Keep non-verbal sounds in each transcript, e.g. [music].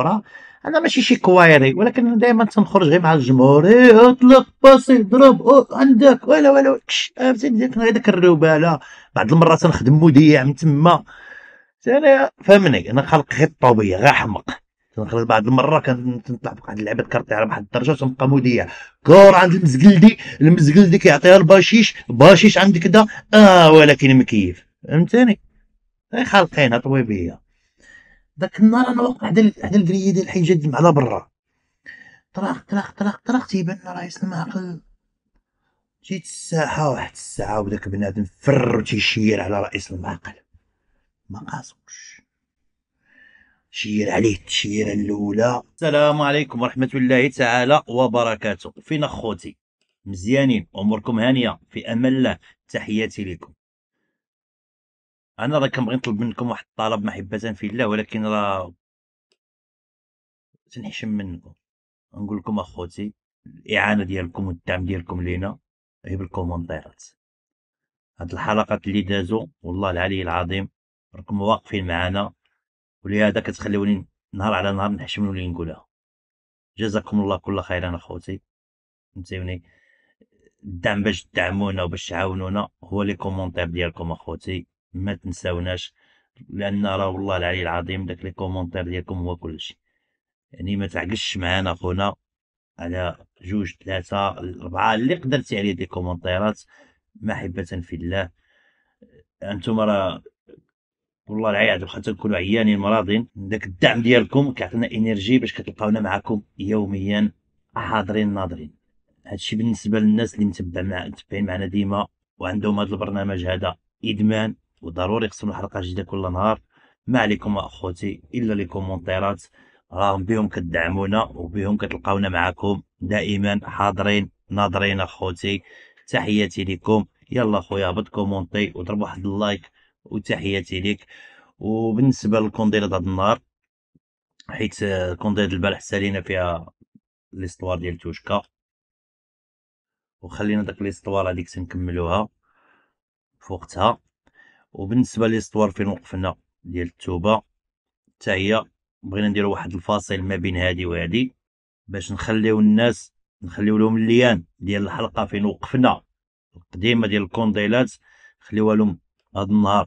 الكرة انا ماشي شي كوايري ولكن دائما تنخرج غير مع الجمهور إيه، اطلق باسي ضرب عندك ولا ولا ديك آه، غير داك الروباله بعض المرات تنخدم مذيع من تما انا فهمني انا خلق غير الطوبيه غير حمق تنخرج بعض المرات كنطلع بواحد اللعبه كارت على واحد الدرجه تنبقى مذيع كور عند المزقلدي المزقلدي كيعطيها الباشيش باشيش عند كذا اه ولكن مكيف فهمتني غير خالقينها طويبيه ذاك النهار انا واقف حدا حدا الكريه ديال الحي جد على برا طراخ طراخ طراخ طراخ تيبان رئيس المعقل جيت الساحه واحد الساعه وداك بنادم فر تيشير على رئيس المعقل ما قاصوش شير عليه التشيره الاولى السلام عليكم ورحمه الله تعالى وبركاته فين خوتي مزيانين اموركم هانيه في امان الله تحياتي لكم انا راه كنبغي نطلب منكم واحد الطلب محبه في الله ولكن راه تنحشم منكم نقول لكم اخوتي الاعانه ديالكم والدعم ديالكم لينا هي بالكومونتيرات هاد الحلقات اللي دازو والله العلي العظيم راكم واقفين معنا ولهذا كتخليوني نهار على نهار نحشم من اللي نقولها جزاكم الله كل خير اخوتي فهمتيني الدعم باش تدعمونا وباش تعاونونا هو لي كومونتير ديالكم اخوتي ما تنساوناش لان راه والله العلي العظيم داك لي كومونتير ديالكم هو كلشي يعني ما تعقلش معانا خونا على جوج ثلاثة أربعة اللي قدرتي عليه دي كومونتيرات محبة في الله أنتم راه والله العلي عاد واخا تنكونوا عيانين مراضين داك الدعم ديالكم كيعطينا انرجي باش كتلقاونا معكم يوميا حاضرين ناضرين هادشي بالنسبه للناس اللي متبع مع متبعين معنا ديما وعندهم هذا البرنامج هذا ادمان وضروري خصنا حلقه جديده كل نهار ما عليكم اخوتي الا لي كومونتيرات راهم بهم كتدعمونا وبهم كتلقاونا معاكم دائما حاضرين ناظرين اخوتي تحياتي لكم يلا خويا هبط كومونتي وضرب واحد اللايك وتحياتي لك وبالنسبه للكونديلا هاد النهار حيت كونديرات البارح سالينا فيها ليستوار ديال توشكا وخلينا داك ليستوار هذيك تنكملوها فوقتها وبالنسبه ليستوار فين وقفنا ديال التوبه حتى هي بغينا نديرو واحد الفاصل ما بين هادي وهادي باش نخليو الناس نخليو لهم الليان ديال الحلقه فين وقفنا القديمه ديال الكونديلات خليوها لهم هاد النهار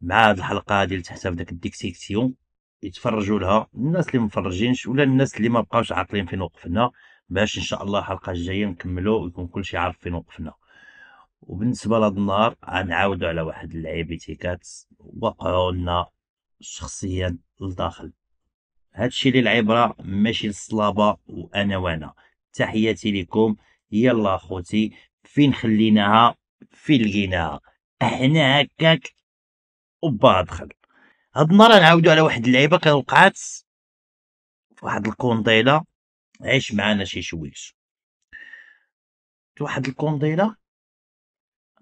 مع هاد الحلقه هادي اللي تحتها فداك الديكسيكسيون يتفرجوا لها الناس اللي مفرجينش ولا الناس اللي ما بقاوش عاقلين فين وقفنا باش ان شاء الله الحلقه الجايه نكملو ويكون كلشي عارف فين وقفنا وبالنسبه لهاد النهار غنعاودو على واحد اللعيبتي كات وقعوا لنا شخصيا لداخل هادشي اللي العبره ماشي للصلابه وانا وانا تحياتي لكم يلا اخوتي فين خليناها فين لقيناها احنا هكاك وبا دخل هاد النهار غنعاودو على واحد اللعيبه كان وقعات واحد الكونديله عيش معانا شي شويش واحد الكونديله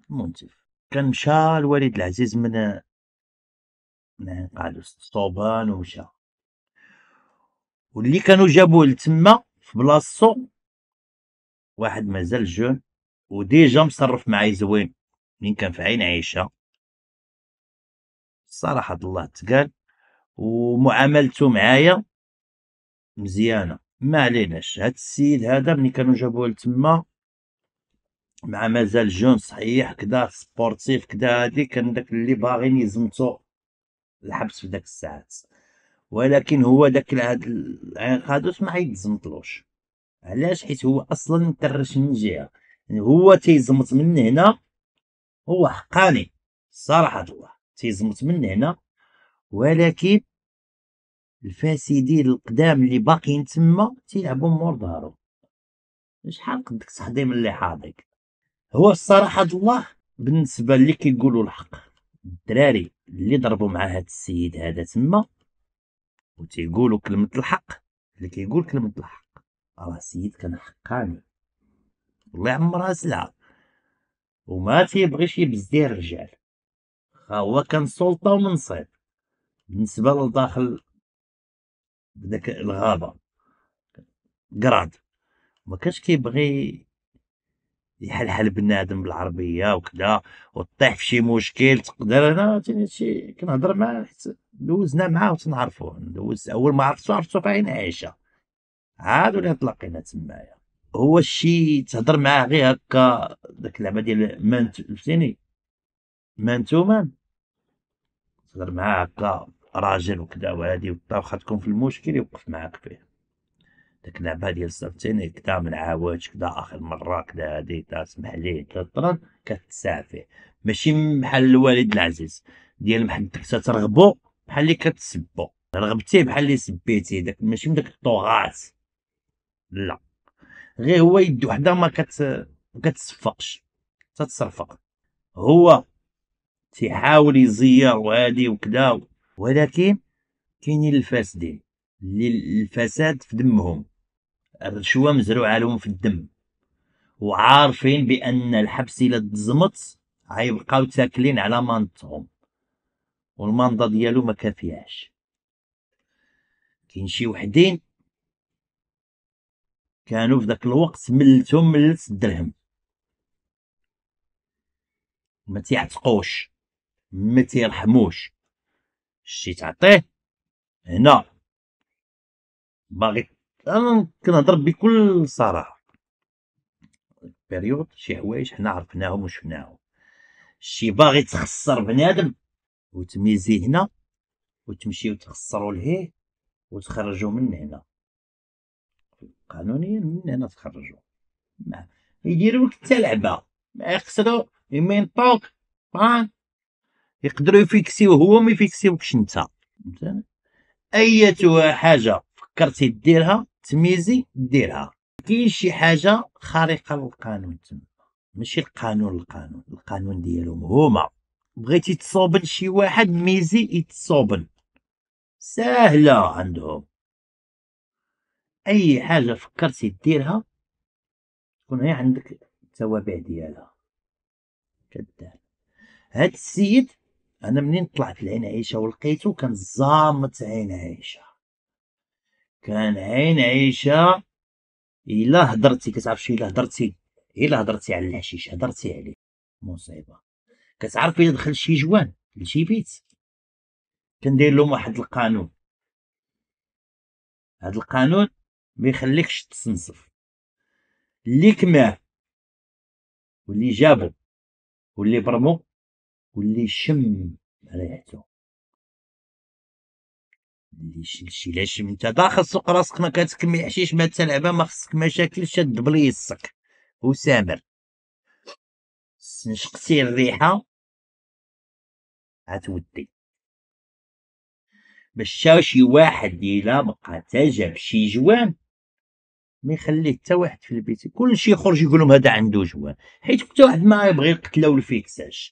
منتف كان مشى الوالد العزيز من آه، من قالوا صوبان ومشى واللي كانوا جابوه لتما في بلاصتو واحد مازال جون وديجا مصرف معايا زوين من كان في عين عيشه صراحه الله تقال ومعاملته معايا مزيانه ما عليناش هاد السيد هذا ملي كانوا جابوه لتما مع مازال جون صحيح كدا سبورتيف كدا هادي كان داك اللي باغين يزمتو الحبس في داك الساعات ولكن هو داك هاد العنقادوس يعني ما يتزمطلوش علاش حيت هو اصلا مترش من جهه يعني هو تيزمط من هنا هو حقاني صراحه الله تيزمط من هنا ولكن الفاسدين القدام اللي باقيين تما تيلعبوا مور دارو شحال قدك تحضيم اللي حاضيك هو الصراحة الله بالنسبة اللي كيقولوا الحق الدراري اللي ضربوا مع هذا السيد هذا تما وتيقولوا كلمة الحق اللي كيقول كلمة الحق راه السيد كان حقاني والله عمرها سلعة وما تيبغيش يبزي الرجال هو كان سلطة ومنصب بالنسبة لداخل بداك الغابة قراد ما كانش كيبغي يحلحل بنادم بالعربيه وكذا وطيح في شي مشكل تقدر انا هادشي كنهضر معاه دوزنا معاه وتنعرفوه دوز اول ما عرفتو عرفتو في عين عائشه عاد ولا تلاقينا تمايا هو الشي تهضر معاه غير هكا داك اللعبه ديال مان فهمتيني مانتو تو مان تهضر معاه هكا راجل وكذا وهادي وخا تكون في المشكل يوقف معاك فيه ديك اللعبه ديال صرتيني كدا من عواج كدا اخر مره كدا هادي تسمح لي تطرد كتساع فيه ماشي بحال الوالد العزيز ديال محدك تترغبو بحال اللي كتسبو رغبتيه بحال اللي سبيتيه داك ماشي من داك الطوغات لا غير هو يد وحده ما كت كتصفقش تتصرفق هو تيحاول يزير وهادي وكدا ولكن كاينين الفاسدين للفساد في دمهم الرشوة مزروعة لهم في الدم وعارفين بأن الحبس إلا تزمط غيبقاو تاكلين على مانطهم والمانضة ديالو ما كافياش كاين شي وحدين كانوا في ذاك الوقت ملتهم ملت الدرهم ما تيعتقوش ما تيرحموش شتي تعطيه هنا باغي انا كنهضر بكل صراحه بيريود شي حوايج حنا عرفناهم وشفناهم شي باغي تخسر بنادم وتميزي هنا وتمشيو وتخسروا لهيه وتخرجوا من هنا قانونيا من هنا تخرجوا ما يديروا لك حتى لعبه ما يقصدوا يمينطوك طوك يقدروا يفيكسيو هو ما يفيكسيوكش انت ايتها حاجه فكرتي ديرها تميزي ديرها كاين شي حاجه خارقه للقانون تما ماشي القانون القانون القانون ديالهم هما بغيتي تصوبن شي واحد ميزي يتصوبن ساهله عندهم اي حاجه فكرتي ديرها تكون هي عندك التوابع ديالها كدار هاد السيد انا منين طلعت لعين عيشه ولقيته كان زامت عين عيشه كان عين عيشه الا هضرتي كتعرفش الا هضرتي الا هضرتي على الحشيش هضرتي عليه مصيبه كتعرف الا دخل شي جوان لشي بيت كندير لهم واحد القانون هاد القانون ما يخليكش تصنصف اللي كماه واللي جابو واللي برمو واللي شم ريحته شي العش انت داخل سوق راسك ما كتكمي حشيش ما تلعب ما خصك مشاكل شاد بليصك وسامر نشقتي الريحه عتودي باش شا شي واحد الا بقى تجاب شي جوان ما يخليه حتى واحد في البيت كلشي يخرج يقول لهم هذا عنده جوان حيت حتى واحد ما يبغي القتله والفيكساج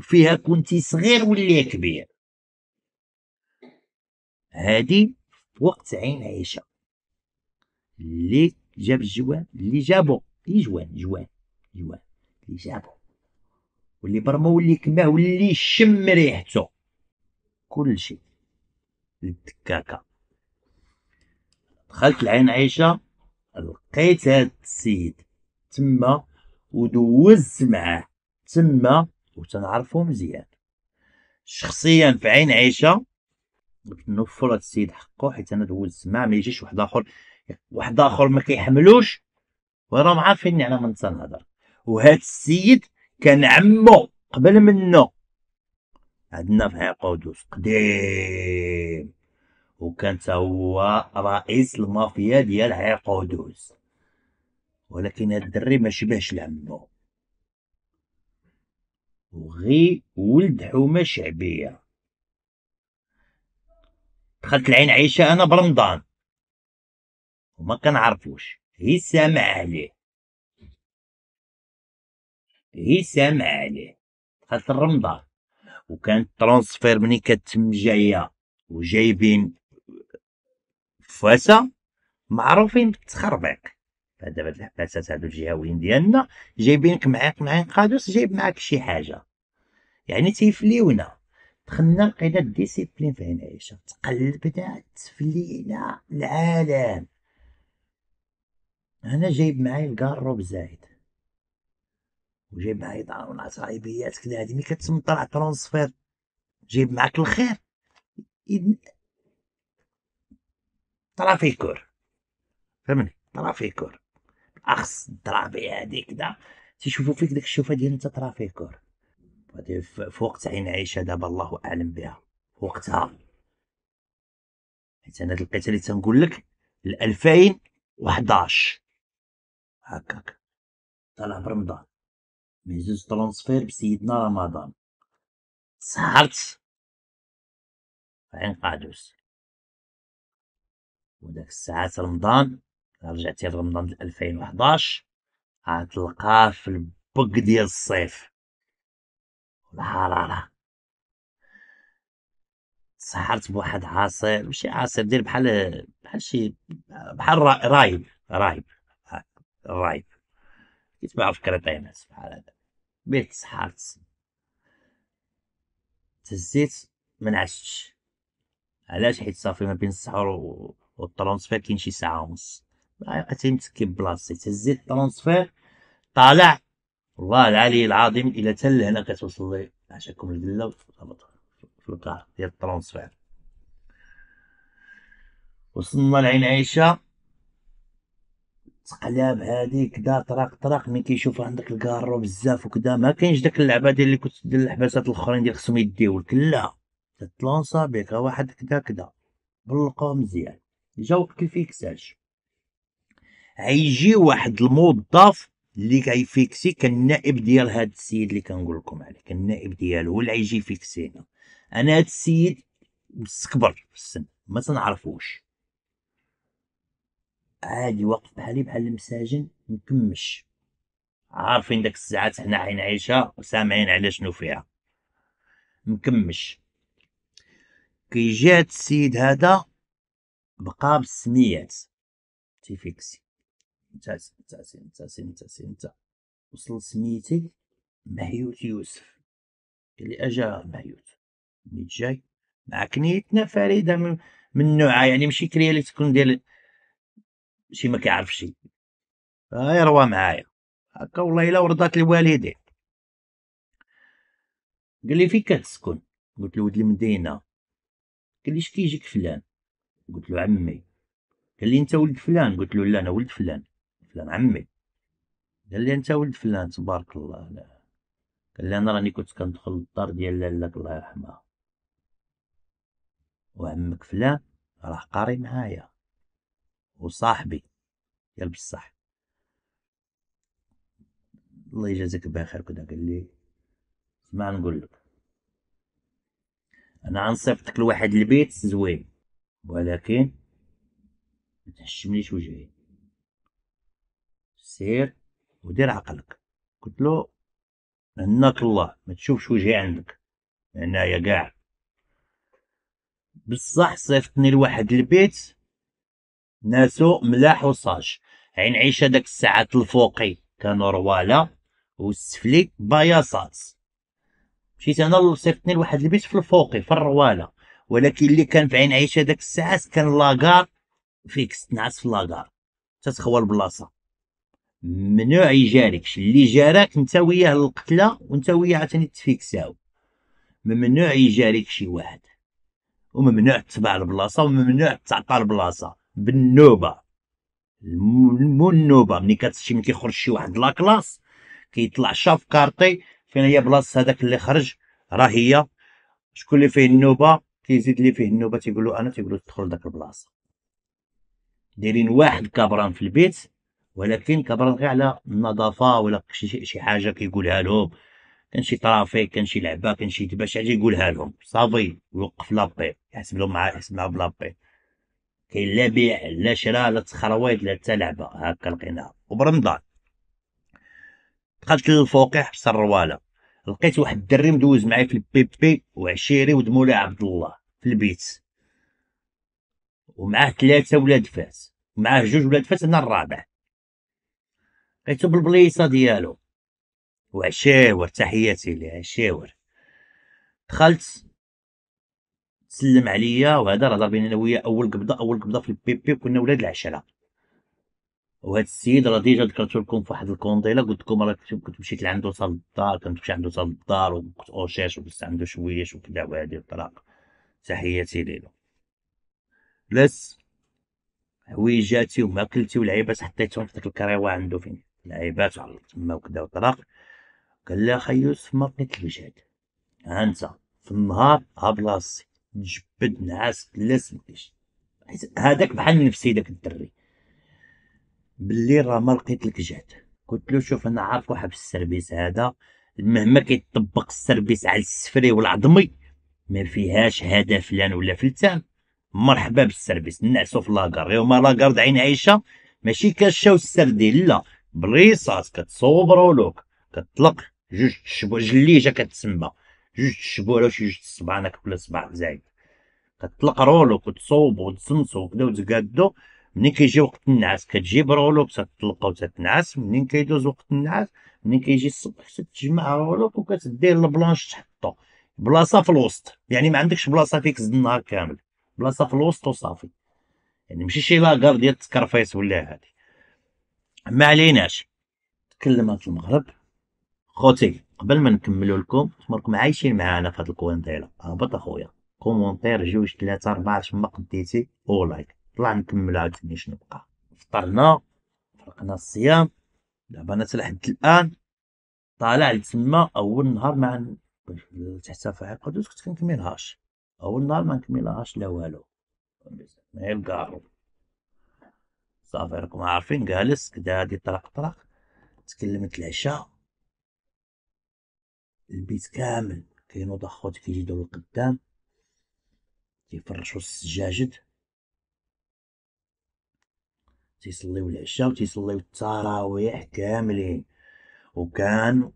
فيها كنتي صغير ولا كبير هادي وقت عين عيشه اللي جاب الجوان اللي جابو جوان جوان جوان اللي جابو واللي برمو واللي كماه واللي شم ريحتو كلشي الدكاكه دخلت لعين عيشه لقيت هاد السيد تما ودوزت معاه تما وتنعرفو مزيان شخصيا في عين عيشه نوفر هاد السيد حقه حيت انا دوزت معاه ما يجيش واحد اخر واحد اخر ما كيحملوش وراهم عارفيني على من تنهضر وهذا السيد كان عمو قبل منه عندنا في قدوس قديم وكان هو رئيس المافيا ديال عقودوس ولكن هاد الدري ما شبهش لعمو وغي ولد حومه شعبيه دخلت العين عيشه انا برمضان وما عارفوش هي سامع عليه هي سامع عليه دخلت لرمضان وكان الترونسفير مني كتم جايه وجايبين فاسة معروفين بالتخربيق هاد الحباسات هادو الجهويين ديالنا جايبينك معاك معاك قادوس جايب معاك شي حاجه يعني تيفليونا دخلنا لقينا الديسيبلين فين عايشه تقلبنا تفلينا العالم انا جايب معايا الكارو بزايد وجايب معايا دعاون صعيبيات كذا هادي ملي كتمطلع ترونسفير جايب معاك الخير كور فهمني كور اخص الدرابي هادي كدا تيشوفو فيك داك الشوفه ديال انت طرافيكور في وقت عين عيشه دابا الله اعلم بها في وقتها حيت انا هاد لقيت اللي تنقول لك 2011 هكاك طلع برمضان من زوج ترونسفير بسيدنا رمضان سهرت عين قادوس وداك الساعات رمضان رجعتي لرمضان 2011 غتلقاه في البق ديال الصيف لا لا تسحرت بواحد عاصير ماشي عاصير دير بحال بحال شي بحال رايب رايب رايب كيتباعو في كريطينات بحال هذا بيت تسحرت تهزيت ما نعشتش علاش حيت صافي ما بين و والترونسفير كاين شي ساعه ونص تيمسكي بلاصتي تهزيت الترونسفير طالع والله العلي العظيم الى تل لهنا كتوصل لي عشاكم القله في القاع ديال الترونسفير وصلنا لعين عيشه تقلاب هادي كدا طراق طراق ملي كيشوف عندك الكارو بزاف وكدا ما كاينش داك اللعبه ديال اللي كنت دير الحباسات الاخرين ديال خصهم يديولك لا تتلونسا بك واحد كدا كدا بلقاو مزيان جا وقت الفيكساج عيجي واحد الموظف اللي كيفيكسي كان النائب ديال هاد السيد اللي كنقول لكم عليه كان النائب ديالو هو اللي غيجي يفيكسينا انا هاد السيد مستكبر في السن ما تنعرفوش عادي واقف بحالي بحال المساجن مكمش عارفين داك الساعات حنا عين عيشه وسامعين على شنو فيها مكمش كيجي هاد السيد هذا بقى بالسميات تيفيكسي انت انت انت انت انت وصل سميتك مهيوت يوسف اللي اجا مهيوت مي جاي مع كنيتنا فريده من, من نوعها يعني ماشي كريه اللي تكون ديال شي ما كيعرفش هاي آه، روا معايا هكا والله الا ورضات الوالدين قال لي فين كتسكن قلت له ولد المدينه قال لي يجيك فلان قلت له عمي قال لي انت ولد فلان قلت له لا انا ولد فلان فلان عمي قال لي انت ولد فلان تبارك الله لا. قال لي انا راني كنت كندخل للدار ديال لالك الله يرحمها وعمك فلان راه قاري معايا وصاحبي ديال بصح الله يجازيك بخير كدا قال لي اسمع نقول لك انا غنصيفطك لواحد البيت زوين ولكن ما تحشمليش وجهي سير ودير عقلك قلت له هناك الله ما تشوفش وجهي عندك هنايا كاع بصح صيفطني لواحد البيت ناسو ملاح وصاج عين عيشه داك الساعات الفوقي كانوا رواله والسفلي باياصات مشيت انا صيفطني لواحد البيت في الفوقي في الرواله ولكن اللي كان في عين عيشه داك الساعات كان لاكار فيكس تنعس في لاكار تتخوى البلاصه ممنوع يجاركش اللي جارك انت وياه القتله وانت وياه عاوتاني تفيكساو ممنوع يجاريك شي واحد وممنوع تتبع البلاصه وممنوع تعطى البلاصه بالنوبه مو النوبه ملي كتشي ملي كيخرج شي واحد لا كلاس كيطلع شاف كارطي فين هي بلاصه هذاك اللي خرج راه هي شكون اللي فيه النوبه كيزيد لي فيه النوبه تيقولو انا تيقولو تدخل داك البلاصه دايرين واحد كابران في البيت ولكن كبرنا غير على النظافه ولا شي, شي حاجه كيقولها لهم كان شي ترافيك كان شي لعبه كان شي دباش شي حاجه يقولها لهم صافي يوقف لابي يحسب لهم مع يحسب معاه بلابي كاين لا بيع لا شراء لا تخرويط لا حتى لعبه هكا لقيناها وبرمضان دخلت للفوقي حبس الرواله لقيت واحد الدري مدوز معايا في البيبي وعشيري مولاي عبد الله في البيت ومعاه ثلاثه ولاد فاس معاه جوج ولاد فاس انا الرابع لقيتو بالبليصه ديالو وعشاور تحياتي ليه عشاور دخلت سلم عليا وهذا راه هضر بينا انا وياه اول قبضه اول قبضه في البيبي وكنا ولاد العشره وهاد السيد راه ديجا ذكرتو لكم في واحد الكونديلا قلت لكم راه كنت مشيت لعندو وصل الدار كنت مشيت عندو وصل الدار وكنت اوشاش وجلست عندو شويه وكدا وهادي الطلاق تحياتي ليلو لس حويجاتي وماكلتي ولعيبات حطيتهم في ديك الكريوه عندو فين لعيبات على تما وكدا وطلاق قال لها خي يوسف ما بغيت الوجهاد ها انت في النهار ها بلاصتي تجبد نعاس لا سمكيش حيت هذاك بحال نفسي داك الدري باللي راه ما لقيت لك جهد قلت له شوف انا عارف واحد السربيس هذا مهما كيطبق السربيس على السفري والعظمي ما فيهاش هذا فلان ولا فلتان مرحبا بالسربيس نعسو في لاكار يوم لاكار عين عايشه ماشي كاشا والسردين لا بالرصاص كتصوبرو لوك كتطلق جوج تشبو جليجه كتسمى جوج تشبو على شي جوج صبعانك ولا صباع زايد كتطلق رولوك وتصوبو وتسنسو وكدا وتقادو منين كيجي وقت النعاس كتجيب رولوك تطلقها وتتنعس منين كيدوز وقت النعاس منين كيجي الصبح كتجمع رولوك وكتدير البلانش تحطو بلاصه في الوسط يعني ما عندكش بلاصه زد النهار كامل بلاصه في الوسط وصافي يعني ماشي شي لاكار ديال التكرفيس ولا هادي ما عليناش تكلمت المغرب خوتي قبل ما نكملوا لكم تمركم عايشين معانا في هاد الكوانتيلا هبط اخويا كومونتير جوج ثلاثة أربعة شما قديتي أو لايك طلع نكمل عاوتاني شنو بقى فطرنا فرقنا الصيام دابا انا لحد الان طالع لتما اول نهار ما تحت فحيق كنت كنكملهاش اول نهار ما نكملهاش لا والو ما القارو صافي راكم عارفين جالس كدا هادي طرق طرق تكلمت العشاء البيت كامل كينوض اخوتي كيجيو القدام كيفرشو السجاجد تيصليو العشاء وتيصليو التراويح كاملين وكان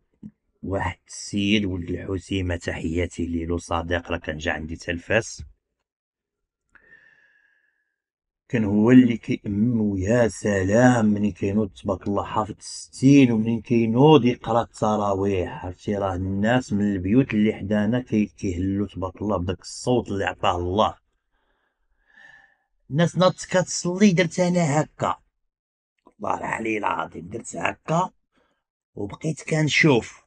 واحد السيد ولد الحسيمه تحياتي ليلو صديق راه كان جا عندي تلفاس كان هو اللي كيأمم ويا سلام منين كينوض تبارك الله حافظ ستين ومنين كينوض يقرا التراويح عرفتي راه الناس من البيوت اللي حدانا كيهلو تبارك الله بداك الصوت اللي عطاه الله الناس ناضت كتصلي درت انا هكا الله العلي العظيم درت هكا وبقيت كنشوف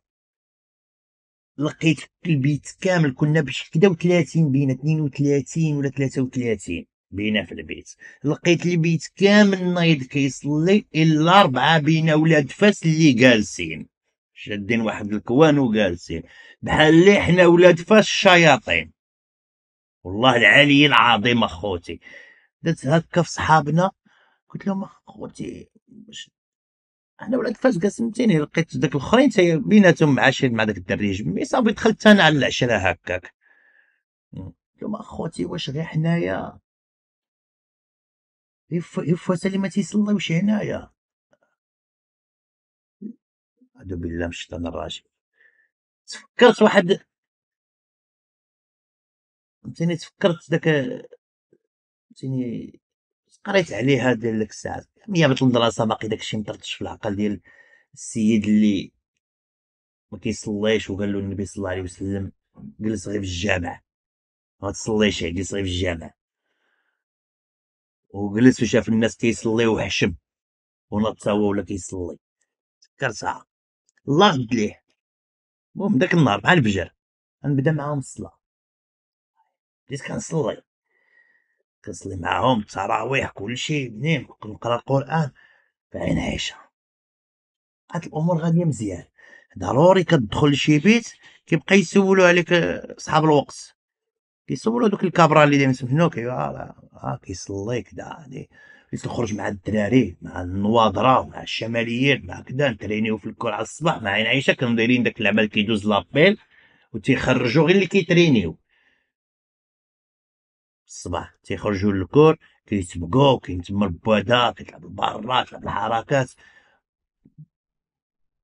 لقيت البيت كامل كنا بشي كدا وثلاثين بين اثنين وثلاثين ولا وثلاثين بينا في البيت لقيت البيت كامل نايض كيصلي الا اربعه بينا ولاد فاس اللي جالسين شادين واحد الكوان وجالسين بحال اللي حنا ولاد فاس الشياطين والله العلي العظيم اخوتي درت هكا في صحابنا قلت لهم اخوتي مش انا ولاد فاس قسمتيني لقيت داك الاخرين تاهي بيناتهم معاشرين مع داك الدريج مي صافي دخلت انا على العشره هكاك قلت لهم اخوتي واش غير حنايا يف اللي ما تيصليوش هنايا اعوذ بالله من الشيطان الراجل تفكرت واحد فهمتيني تفكرت داك فهمتيني قريت عليها ديال ديك الساعه نيابه المدرسه باقي داكشي مطرطش في العقل ديال السيد اللي ما كيصليش وقال له النبي صلى الله عليه وسلم جلس غير في الجامع ما تصليش جلس غير في الجامع وجلس وشاف الناس كيصلي وحشم ونط هو ولا كيصلي تذكر ساعه الله غد ليه المهم داك النهار بحال الفجر غنبدا معاهم الصلاه بديت كنصلي كنصلي معاهم التراويح كلشي بنين كنقرا القران بعين عيشه هاد الامور غاديه مزيان ضروري كتدخل لشي بيت كيبقى يسولو عليك صحاب الوقت كيصوروا دوك الكابرا اللي دايرين شنو كيقول آه، آه، آه، كيصلي كدا هادي فين تخرج مع الدراري مع النواضره مع الشماليين مع كدا نترينيو في الكره على الصباح مع عين عيشه كانوا دايرين داك العمل كيدوز لابيل وتيخرجوا غير اللي كيترينيو الصباح تيخرجوا للكور كيتبقوا كاين هذا كيتلعبوا كتلعب البارات كتلعب الحركات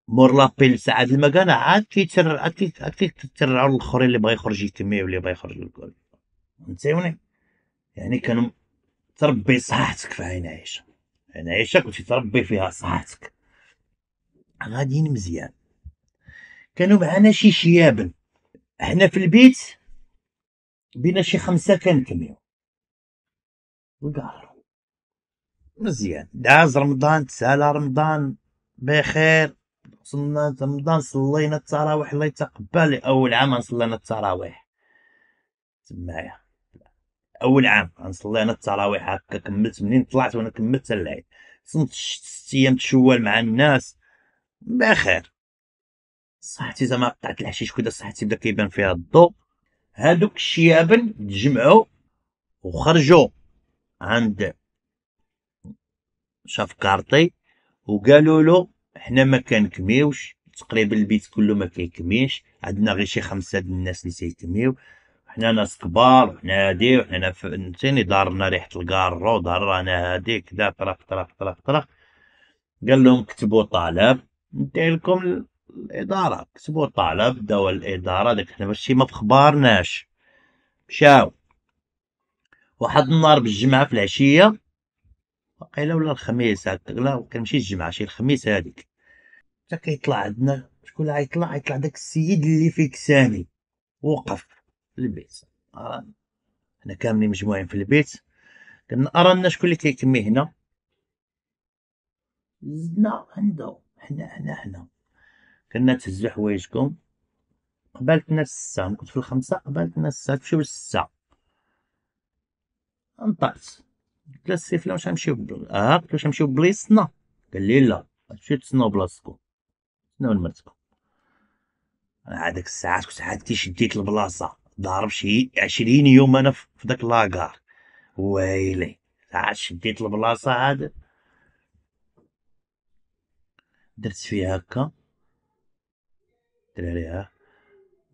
مور لابيل لسعاد المكان عاد كيتسرع عاد كيتسرعوا الاخرين اللي بغى يخرج يتمي واللي بغى يخرج للكول فهمتيني يعني كانوا تربي صحتك في عين عيشه عين عيشه كنت تربي فيها صحتك غاديين مزيان كانوا معنا شي شياب حنا في البيت بينا شي خمسه كنتميو القهر مزيان دعاز رمضان تسالى رمضان بخير صلنا رمضان صلينا التراويح الله يتقبل اول عام صلينا التراويح تمايا اول عام غنصلي انا التراويح هكا كملت منين طلعت وانا كملت العيد صمت ست ايام تشوال مع الناس بخير صحتي زعما قطعت الحشيش كدا صحتي بدا كيبان فيها الضوء هادوك الشيابن تجمعوا وخرجوا عند شاف كارطي وقالوا له حنا ما كنكميوش تقريبا البيت كله ما كيكميش عندنا غير شي خمسه د الناس اللي تيكميو حنا ناس كبار وحنا هادي وحنا فهمتيني دارنا ريحه الكارو دارنا هادي كدا طرف طرف طرف طرف قال لهم كتبوا طلب ندي لكم الاداره كتبوا طلب داو الاداره داك حنا ماشي ما بخبارناش مشاو واحد النهار بالجمعه في العشيه وقيلا ولا الخميس هكا لا كنمشي الجمعه شي الخميس هذيك حتى كيطلع عندنا شكون اللي غيطلع غيطلع داك السيد اللي فيك كساني وقف في البيت حنا آه. كاملين مجموعين في البيت ارانا شكون اللي كيكمي هنا زدنا عنده حنا حنا حنا كنا تهزو حوايجكم قبلتنا الساعة كنت في الخمسة قبلتنا الساعة تمشيو للساعة نطعت قلت له السيف لا واش غنمشيو اه قلت له واش غنمشيو بليصنا قال لي لا غتمشيو تسناو بلاصتكم ناول مرتكم هذاك الساعات كنت عاد كي شديت البلاصه ضارب شي 20 يوم انا في داك لاكار ويلي عاد شديت البلاصه عاد درت فيها هكا دراريها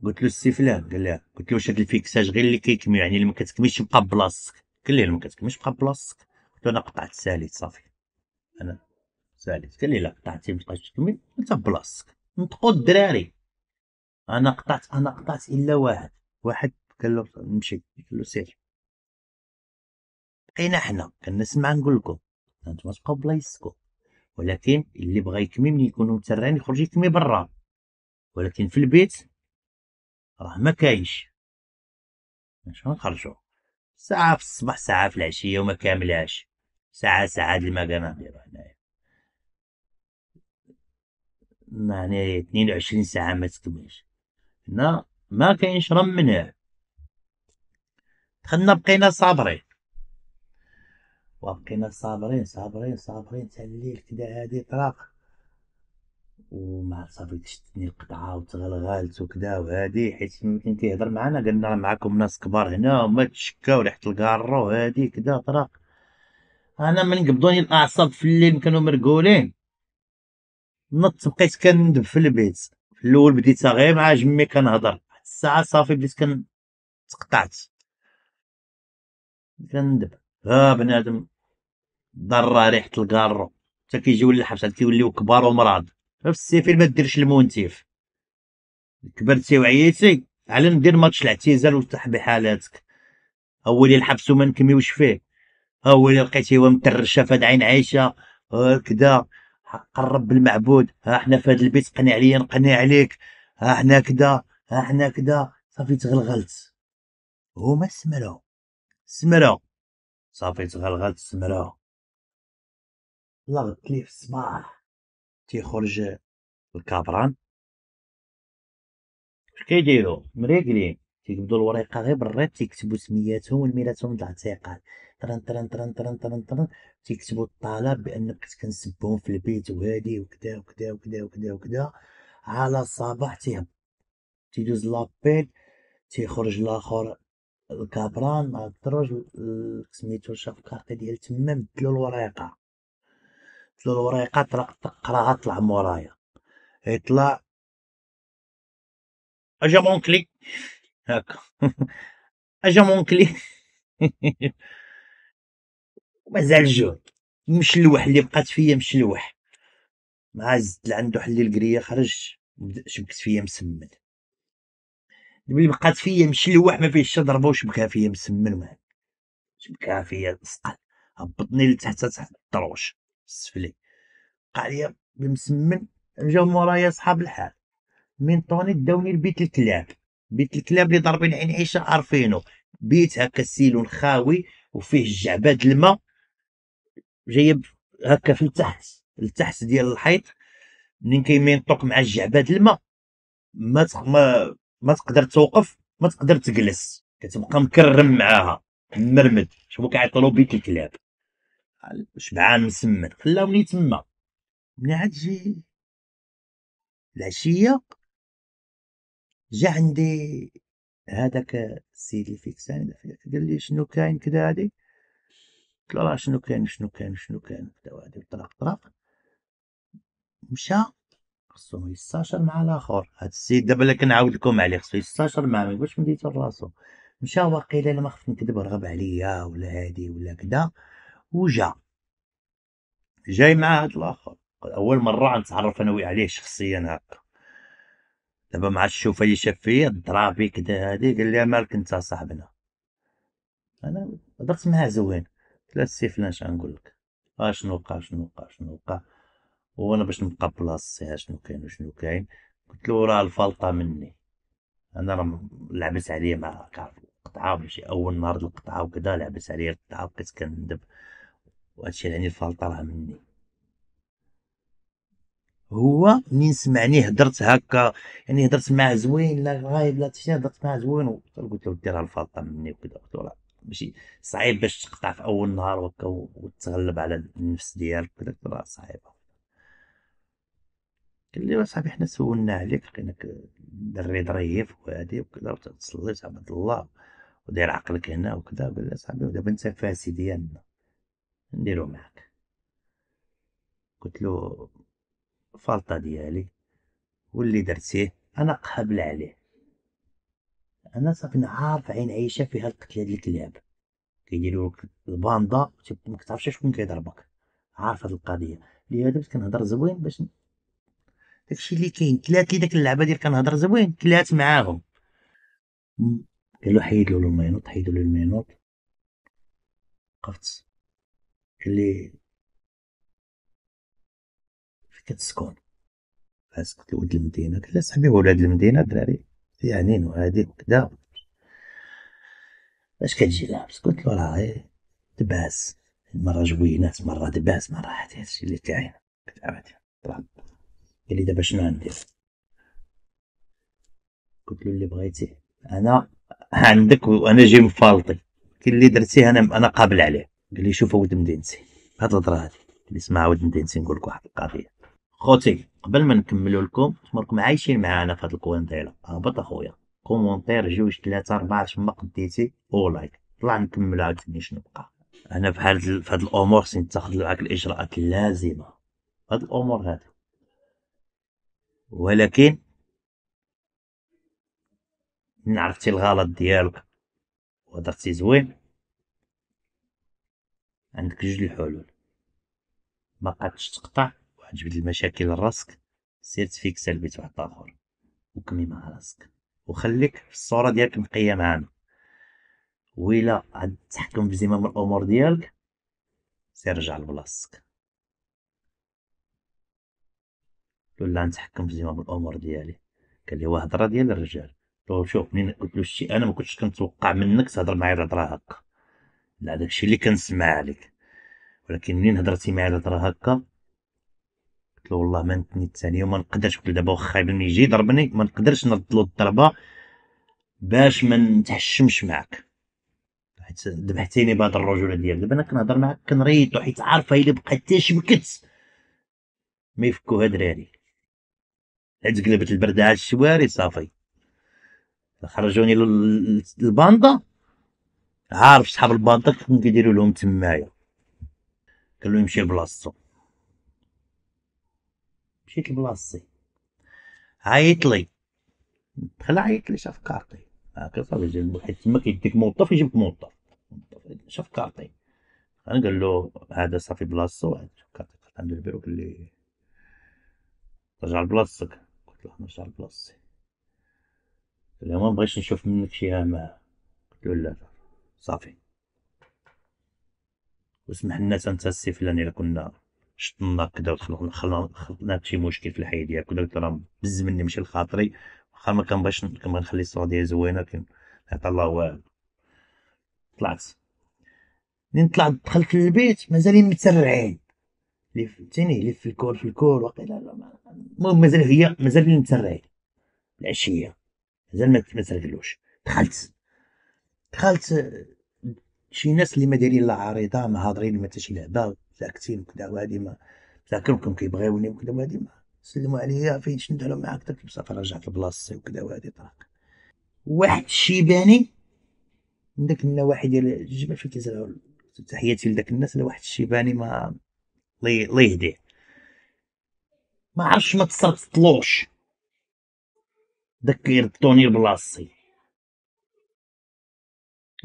قلت له السي فلان قال لي قلت له واش هاد الفيكساج غير اللي كيكمي يعني اللي ما كتكميش تبقى بلاصتك قال لي ما كتكميش تبقى بلاصتك قلت له انا قطعت سالي صافي انا ثالث قال لي لا قطعتي مبقاش تكمل انت بلاصتك نطقو الدراري انا قطعت انا قطعت الا واحد واحد قال له نمشي قال له سير بقينا حنا كنسمع نقول لكم انتم تبقاو بلايصكم ولكن اللي بغى يكمي من يكونوا متسرعين يخرج يكمي برا ولكن في البيت راه ما كاينش باش نخرجوا ساعة في الصباح ساعة في العشية وما كاملاش ساعة ساعة د المكانة نديرو هنايا معناها يعني 22 ساعة ما تكملش هنا ما كاينش رم منها دخلنا بقينا صابرين وبقينا صابرين صابرين صابرين تاع الليل كدا هادي طراق وما صافي شدتني القطعة وتغلغلت وكدا وهادي حيت يمكن كيهضر معانا قالنا راه معاكم ناس كبار هنا وما تشكاو ريحة الكارو وهادي كدا طراق انا من قبضوني الاعصاب في الليل كانوا مرقولين نط بقيت كندب في البيت في الاول بديت غير مع جمي كنهضر واحد الساعه صافي بديت كن تقطعت كندب ها بنادم ضر ريحه الكارو حتى كيجيو للحبس عاد كيوليو كبار ومراض في السيفيل ما ديرش المونتيف كبرتي وعييتي على ندير ماتش الاعتزال وتح بحالاتك اولي الحبس وما نكميوش فيه اولي لقيتي هو مترشه هاد عين عايشه هكذا قرب بالمعبود ها حنا في هذا البيت قني عليا نقني عليك ها حنا كدا ها حنا كدا صافي تغلغلت هما سمروا سمروا صافي تغلغلت سمروا لا لي في الصباح تيخرج الكابران اش كيديرو مريقلين تيقبضوا الوريقه غير بالريب تيكتبوا سمياتهم والميلاتهم د الاعتقال طران طران طران طران طران طران تيكتبوا الطلب بانك كنت كنسبهم في البيت وهادي وكذا وكذا وكذا وكذا وكذا على الصباح تيهم تيدوز لابيل تيخرج لاخر الكابران مع الدرج سميتو شاف الكارطي ديال تما بدلو الوريقه بدلو الوريقه طرق قراها طلع مورايا يطلع اجا مون كليك هكا [laughs] اجا مونكلي [laughs] مازال مش مشلوح اللي بقات فيا مشلوح مع زدت لعندو حلي القريه خرجت شبكت فيا مسمن اللي بقات فيا مشلوح ما فيهش ضربه وشبكا فيا مسمن ما شبكا فيا سقل هبطني لتحت تحت الطروش السفلي وقع ليا بمسمن جاو مورايا صحاب الحال من طوني داوني لبيت الكلاب بيت الكلاب اللي ضاربين عين عيشه عارفينه بيت هكا سيلون خاوي وفيه جعباد الماء جايب هكا في التحت التحت ديال الحيط منين كيمين طوق مع الجعباد الماء ما تق... ما ما تقدر توقف ما تقدر تجلس كتبقى مكرم معاها مرمد شوفوا كيعطلو بيت الكلاب شبعان مسمن خلاوني تما من عاد جي العشيه جا عندي هذاك السيد الفيكساني قال لي شنو كاين كدا هادي قلت له راه شنو كاين شنو كاين شنو كاين كدا هادي طراق طراق مشى خصو يستاشر مع الاخر هاد السيد دابا اللي كنعاود لكم عليه خصو يستاشر مع ما يبقاش مديتو لراسو مشى واقيلا الا ما خفت نكذب رغب عليا ولا هادي ولا كدا وجا جاي مع هاد الاخر اول مره نتعرف انا عليه شخصيا هكا دابا مع الشوفه اللي شاف فيا ضرب كدا هادي قال لي مالك انت صاحبنا انا هضرت معاه زوين ثلاث له فلان اش غنقول لك اشنو آه، وقع شنو وقع شنو وقع وانا باش نبقى بلاصتي شنو كاين وشنو كاين قلت له راه الفلطه مني انا راه لعبت عليا مع كعرف القطعه ماشي اول نهار القطعه وكذا لعبت عليا القطعه بقيت كندب وهادشي يعني الفلطه راه مني هو منين سمعني هدرت هكا يعني هدرت معاه زوين لا غايب لا تشي هدرت معاه زوين وقلت له ديرها الفالطه مني وكذا قلت له ماشي صعيب باش تقطع في اول نهار وكا وتغلب على النفس ديالك وكذا قلت له صعيبه قال لي صاحبي حنا سولنا عليك لقيناك دري ظريف وهادي وكذا وتصلي عبد الله ودير عقلك هنا وكذا قال لي صاحبي ودابا انت فاسي ديالنا نديرو معاك قلت له الفالطة ديالي واللي درتيه انا قابل عليه انا صافي عارف عين عايشه فيها القتله ديال الكلاب كيديروا لك الباندا ما كتعرفش شكون كيضربك عارف هاد القضيه لهذا باش كنهضر زوين باش داكشي اللي كاين كلات لي داك اللعبه ديال كنهضر زوين كلات معاهم قال له حيد له المينوط حيد له المينوط وقفت قال لي كتسكن فاش قلت لولد المدينه قال لي صاحبي ولاد المدينه الدراري مزيانين وهادي وكدا فاش كتجي لابس قلت له راه دباس مرة جوينات مرة دباس مرة حتى هادشي اللي كاين قلت عرفتي طلع قال لي دابا شنو ندير قلت له اللي بغيتي انا عندك وانا جاي مفالطي كل اللي درتيه انا انا قابل عليه قال لي شوف ولد مدينتي هاد الهضره هادي قلت لي اسمع ولد مدينتي نقول لك واحد القضيه خوتي قبل ما نكمل لكم تمركم عايشين معانا في هاد الكوانتيلا أه، هبط اخويا كومونتير جوج ثلاثة أربعة شما قديتي أو لايك طلع نكمل عاوتاني شنو بقى أنا في هاد في هاد الأمور خصني نتاخذ معاك الإجراءات اللازمة هاد الأمور هذا ولكن إن عرفتي الغلط ديالك ودرتي زوين عندك جوج الحلول ما قادش تقطع جبد المشاكل لراسك سير تفيكس سلبيت واحد اخر وكمي مع راسك وخليك في الصوره ديالك نقيه معانا ويلا عاد تحكم بزمام الامور ديالك سير رجع لبلاصتك ولا نتحكم بزمام الامور ديالي قال لي واه هضره ديال الرجال قلت شوف منين قلت له شتي انا ما كنتش كنتوقع منك تهضر معايا الهضره هكا لا داكشي اللي كنسمع عليك ولكن منين هضرتي معايا الهضره هكا له والله ما نتنيت ثاني وما نقدرش قلت له دابا واخا بلمي يجي ضربني ما نقدرش نرد له الضربه باش ما نتحشمش معاك حيت ذبحتيني بهاد الرجوله ديالك دابا انا كنهضر معاك كنريتو حيت عارفه الا بقيت شبكت ما يفكوها دراري عاد قلبت البرده على الشواري صافي خرجوني للباندا عارف صحاب الباندا كنت كيديروا لهم تمايا قال له يمشي بلاصتو فيك لبلاصتي عيط لي دخل عيط لي شاف كارطي هاكا آه، صافي جا حيت تما كيديك موظف يجيبك موظف شاف كارطي انا قال له هذا صافي بلاصتو واحد كارطي قطع عند البيرو قال لي رجع لبلاصتك قلت له نرجع لبلاصتي قال لي ما بغيتش نشوف منك شي هامه قلت له لا صافي وسمح لنا تنسى فلان الا كنا شطنا كدا وخلقنا خلقنا, خلقنا مشكل في الحياه ديالك وداك راه بز مني مشى لخاطري واخا ما كنبغيش نخلي الصوره ديالي زوينه عطا الله واعر طلعت منين طلعت دخلت للبيت مازالين متسرعين اللي فهمتيني اللي في الكور في الكور وقيلا المهم مازال هي مازالين متسرعين العشيه مازال ما ترقلوش دخلت دخلت آه، شي ناس اللي ما دايرين لا عريضه ما هادرين ما حتى شي لعبه ساكتين وكذا وهادي ما ذاكركم كيبغيوني وكذا وهادي ما سلموا عليا فين شنو دخلوا معاك درت بصافي رجعت لبلاصتي وكذا وهادي طرق واحد الشيباني من داك النواحي ديال الجبل فين كيزرعوا تحياتي لذاك الناس اللي واحد الشيباني ما الله يهديه ما عرفش ما تصرفطلوش داك يردوني لبلاصتي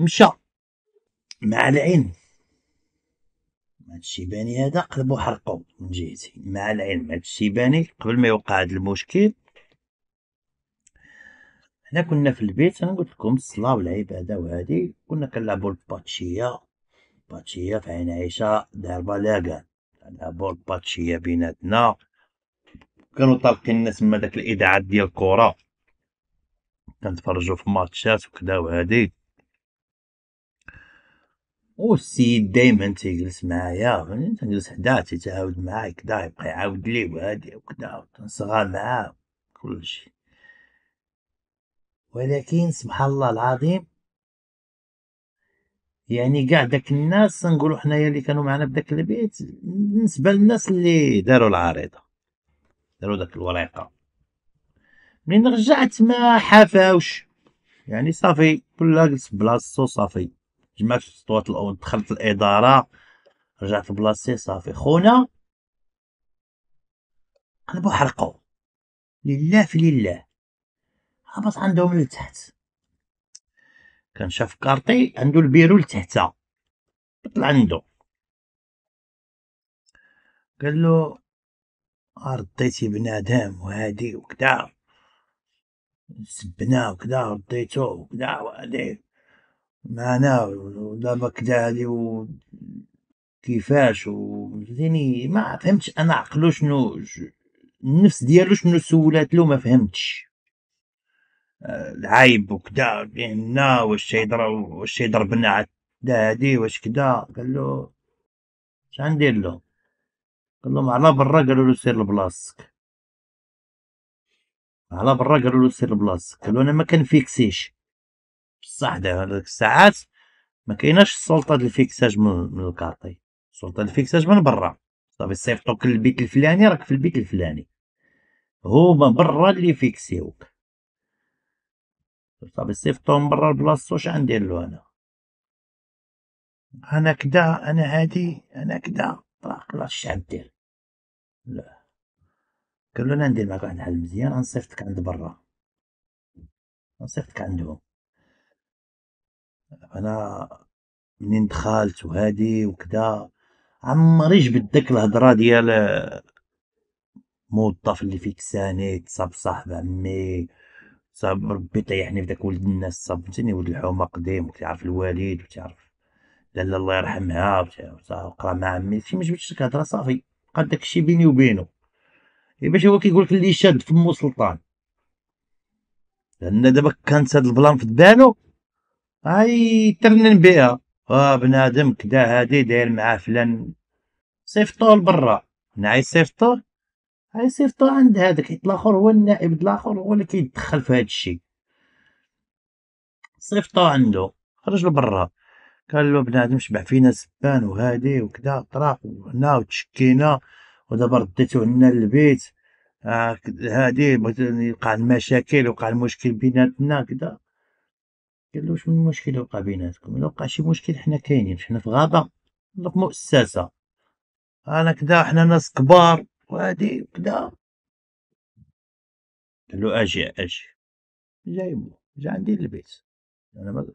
مشى مع العلم هاد الشيباني هذا قلبو حرقو من جهتي مع العلم هاد الشيباني قبل ما يوقع هاد المشكل حنا كنا في البيت انا قلت لكم الصلاه والعباده وهادي كنا كنلعبو الباتشيه باتشيه في عين عيشه ضاربه لاكان كنلعبو الباتشيه بيناتنا كانوا طالقين الناس تما داك الاذاعات ديال الكره كنتفرجوا في ماتشات وكذا وهادي والسيد دايما تيجلس معايا تنجلس حداه تيتعاود معايا كدا يبقى يعاود لي وهادي وكدا وتنصغى معاه كلشي ولكن سبحان الله العظيم يعني كاع داك الناس نقولوا حنايا اللي كانوا معنا داك البيت بالنسبه للناس اللي داروا العريضه داروا داك الوريقه من رجعت ما حفاوش يعني صافي كلها جلس بلاصتو صافي جمعت في السطوات الاول دخلت الاداره رجعت لبلاصتي صافي خونا قلبو حرقو لله في لله هبط عندهم لتحت كان شاف كارطي عنده البيرو لتحت طلع عنده قال له رديتي بنادم وهادي وكدا سبناه وكدا رديته وكدا وهادي معناوي ولا بكدالي وكيفاش وفهمتيني ما فهمتش انا عقلو شنو النفس ديالو شنو سولات له ما فهمتش آه، العايب وكدا هنا واش يضرب واش يضربنا عاد هادي واش كدا قال له اش ندير له قال له على برا قالوا له سير لبلاصتك على برا قالوا له سير لبلاصتك قالوا انا ما كنفيكسيش بصح ديك الساعات ما كايناش السلطه ديال الفيكساج من, من الكارطي السلطه ديال الفيكساج من برا صافي سيفطوك للبيت الفلاني راك في البيت الفلاني هما برا اللي فيكسيوك صافي سيفطوهم برا لبلاصتو اش غنديرلو انا انا كدا انا هادي انا كدا راه لا الشعب دير لا قال انا ندير معاك واحد الحل مزيان غنصيفطك عند برا غنصيفطك عندهم انا منين دخلت وهادي وكذا عمري جبت داك الهضره ديال موظف اللي فيك سانيت صاب صاحب عمي صاب ربي طيحني في داك ولد الناس صاب فهمتيني ولد الحومه قديم وتعرف الوالد وتعرف لالا الله يرحمها وقرا مع عمي شي ما جبتش ديك الهضره صافي بقى داكشي بيني وبينه اي باش هو كيقول لك اللي شاد فمو سلطان لان دابا كانت هاد البلان في دبانو هاي ترنن بها اه بنادم كدا هادي داير مع فلان صيفطوه لبرا نعي صيفطوه هاي صيفطوه عند هاداك حيت الاخر هو النائب الاخر هو اللي كيتدخل في هاد الشيء صيفطوه عندو خرج لبرا قال له بنادم شبع فينا سبان وهادي وكدا طراح وهنا وتشكينا ودابا رديتو هنا للبيت آه، هادي بغيت يوقع المشاكل وقع المشكل بيناتنا كدا قال له واش من مشكل وقع بيناتكم الا وقع شي مشكل حنا كاينين حنا في غابه ولا في مؤسسه انا كدا حنا ناس كبار وهادي كدا قال له اجي اجي جاي بو جا عندي للبيت انا ما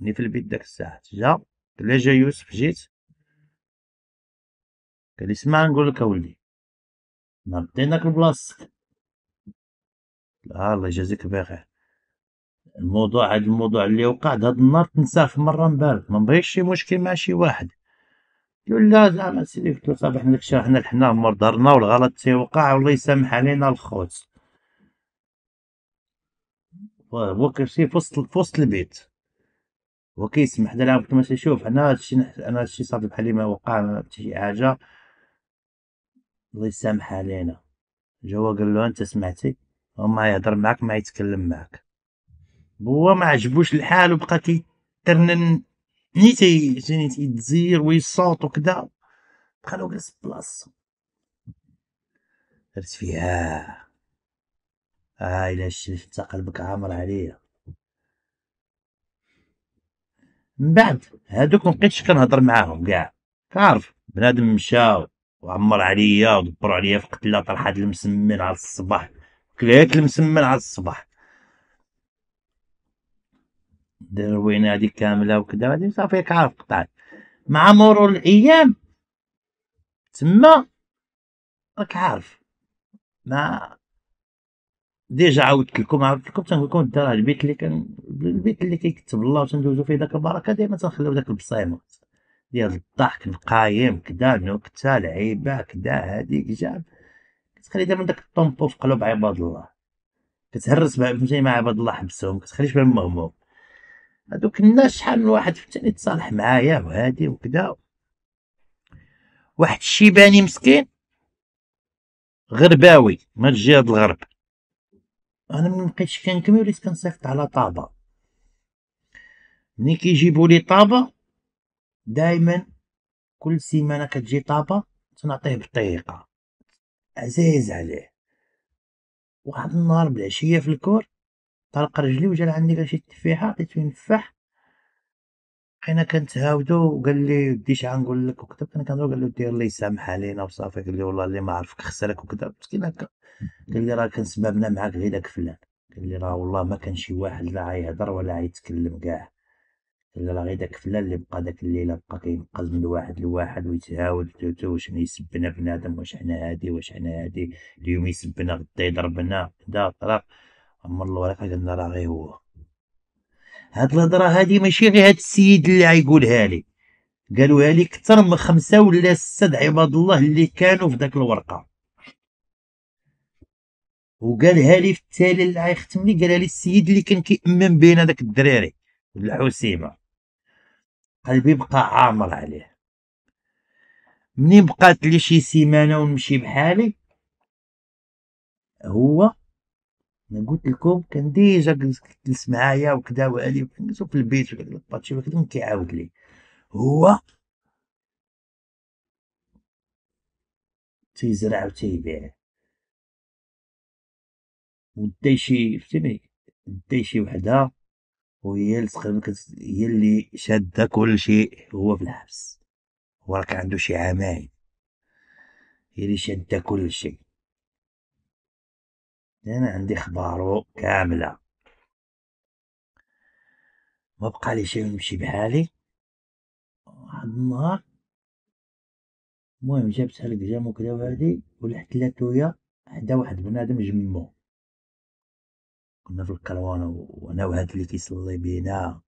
ني في البيت داك الساعه جا قال لي جا يوسف جيت قال لي اسمع نقول لك اولدي نعطيناك لبلاصتك الله يجازيك بخير الموضوع هذا الموضوع اللي وقع هاد النهار تنساه في مره مبارك ما نبغيش شي مشكل مع شي واحد قلت لا زعما سيدي قلت له صافي حنا كشي حنا حنا مور دارنا والغلط تيوقع والله يسامح علينا الخوت هو كيمشي في وسط البيت هو كيسمح دابا قلت له شوف انا هادشي انا هادشي صافي بحال ما وقع شي حاجه الله يسامح علينا جا هو قال له انت سمعتي وما يهضر معاك ما يتكلم معاك هو ما عجبوش الحال وبقى كيترنن نيتي تيجيني تيتزير ويصوت وكدا بقى له جالس بلاصتو درت فيها اه الا شفت قلبك عامر عليا من بعد هادوك مبقيتش كنهضر معاهم كاع كعرف بنادم مشاو وعمر عليا ودبروا عليا في قتله طرحات المسمن على الصباح كليت المسمن على الصباح دير الوينه كامله وكذا غادي صافي راك عارف قطعت مع مرور الايام تما راك عارف ما ديجا عاودت لكم عاودت لكم تنقول لكم انت البيت اللي كان البيت اللي كيكتب الله وتندوزو فيه داك البركه ديما تنخليو داك البصيمه ديال الضحك القايم كدا نكته لعيبه كدا هذيك جاب كتخلي دائما داك الطومبو في قلوب عباد الله كتهرس فهمتي مع عباد الله حبسهم كتخليش بهم مهموم هذوك الناس شحال من واحد فهمتني تصالح معايا وهادي وكذا واحد الشيباني مسكين غرباوي من جهه الغرب انا ما بقيتش كنكمي وليت كنصيفط على طابه ملي كيجيبوا لي طابه دائما كل سيمانه كتجي طابه تنعطيه بالطريقه عزيز عليه واحد النهار بالعشيه في الكور طلق رجلي وجا لعندي قال شي تفيحه عطيتو ينفح بقينا كنتهاودو وقال لي بدي شحال نقول لك وكذا بقينا كنهضرو قال له دير الله يسامح علينا وصافي قال لي والله اللي ما عرفك خسرك وكذا مسكين هكا قال لي راه كان سببنا معاك غير داك فلان قال لي راه والله ما كان شي واحد لا يهضر ولا يتكلم كاع قال لي راه غير داك فلان اللي بقى داك الليله بقى كينقز من واحد لواحد ويتهاود توتو واش حنا يسبنا بنادم واش حنا هادي واش حنا هادي اليوم يسبنا غدا يضربنا كذا طلاق اما الاوراق ديالنا راه غير هو هاد الهضره هادي ماشي غير هاد السيد اللي غيقولها لي قالوها لي كثر من خمسه ولا سته عباد الله اللي كانوا في داك الورقه وقالها لي في التالي اللي غيختم قالها لي السيد اللي كان كيأمن بين داك الدراري الحسيمه قلبي بقى عامر عليه منين بقات لي شي سيمانه ونمشي بحالي هو انا قلت لكم كان ديجا جلس معايا وكدا وعلي وكنجلسو في البيت وكذا باتشي وكذا كيعاود لي هو تيزرع وتيبيع ودي شي فهمتيني دي شي وحده وهي اللي تقريبا هي اللي شاده كل شيء هو في الحبس هو راه عنده شي عمايل هي اللي شاده كل شيء انا عندي اخبارو كامله ما بقى لي شي نمشي بحالي واحد النهار المهم جابت جابتها القجام وكدا وهادي ولحت لاتويا حدا واحد بنادم جمو كنا في الكروانه وانا وهاد اللي كيصلي بينا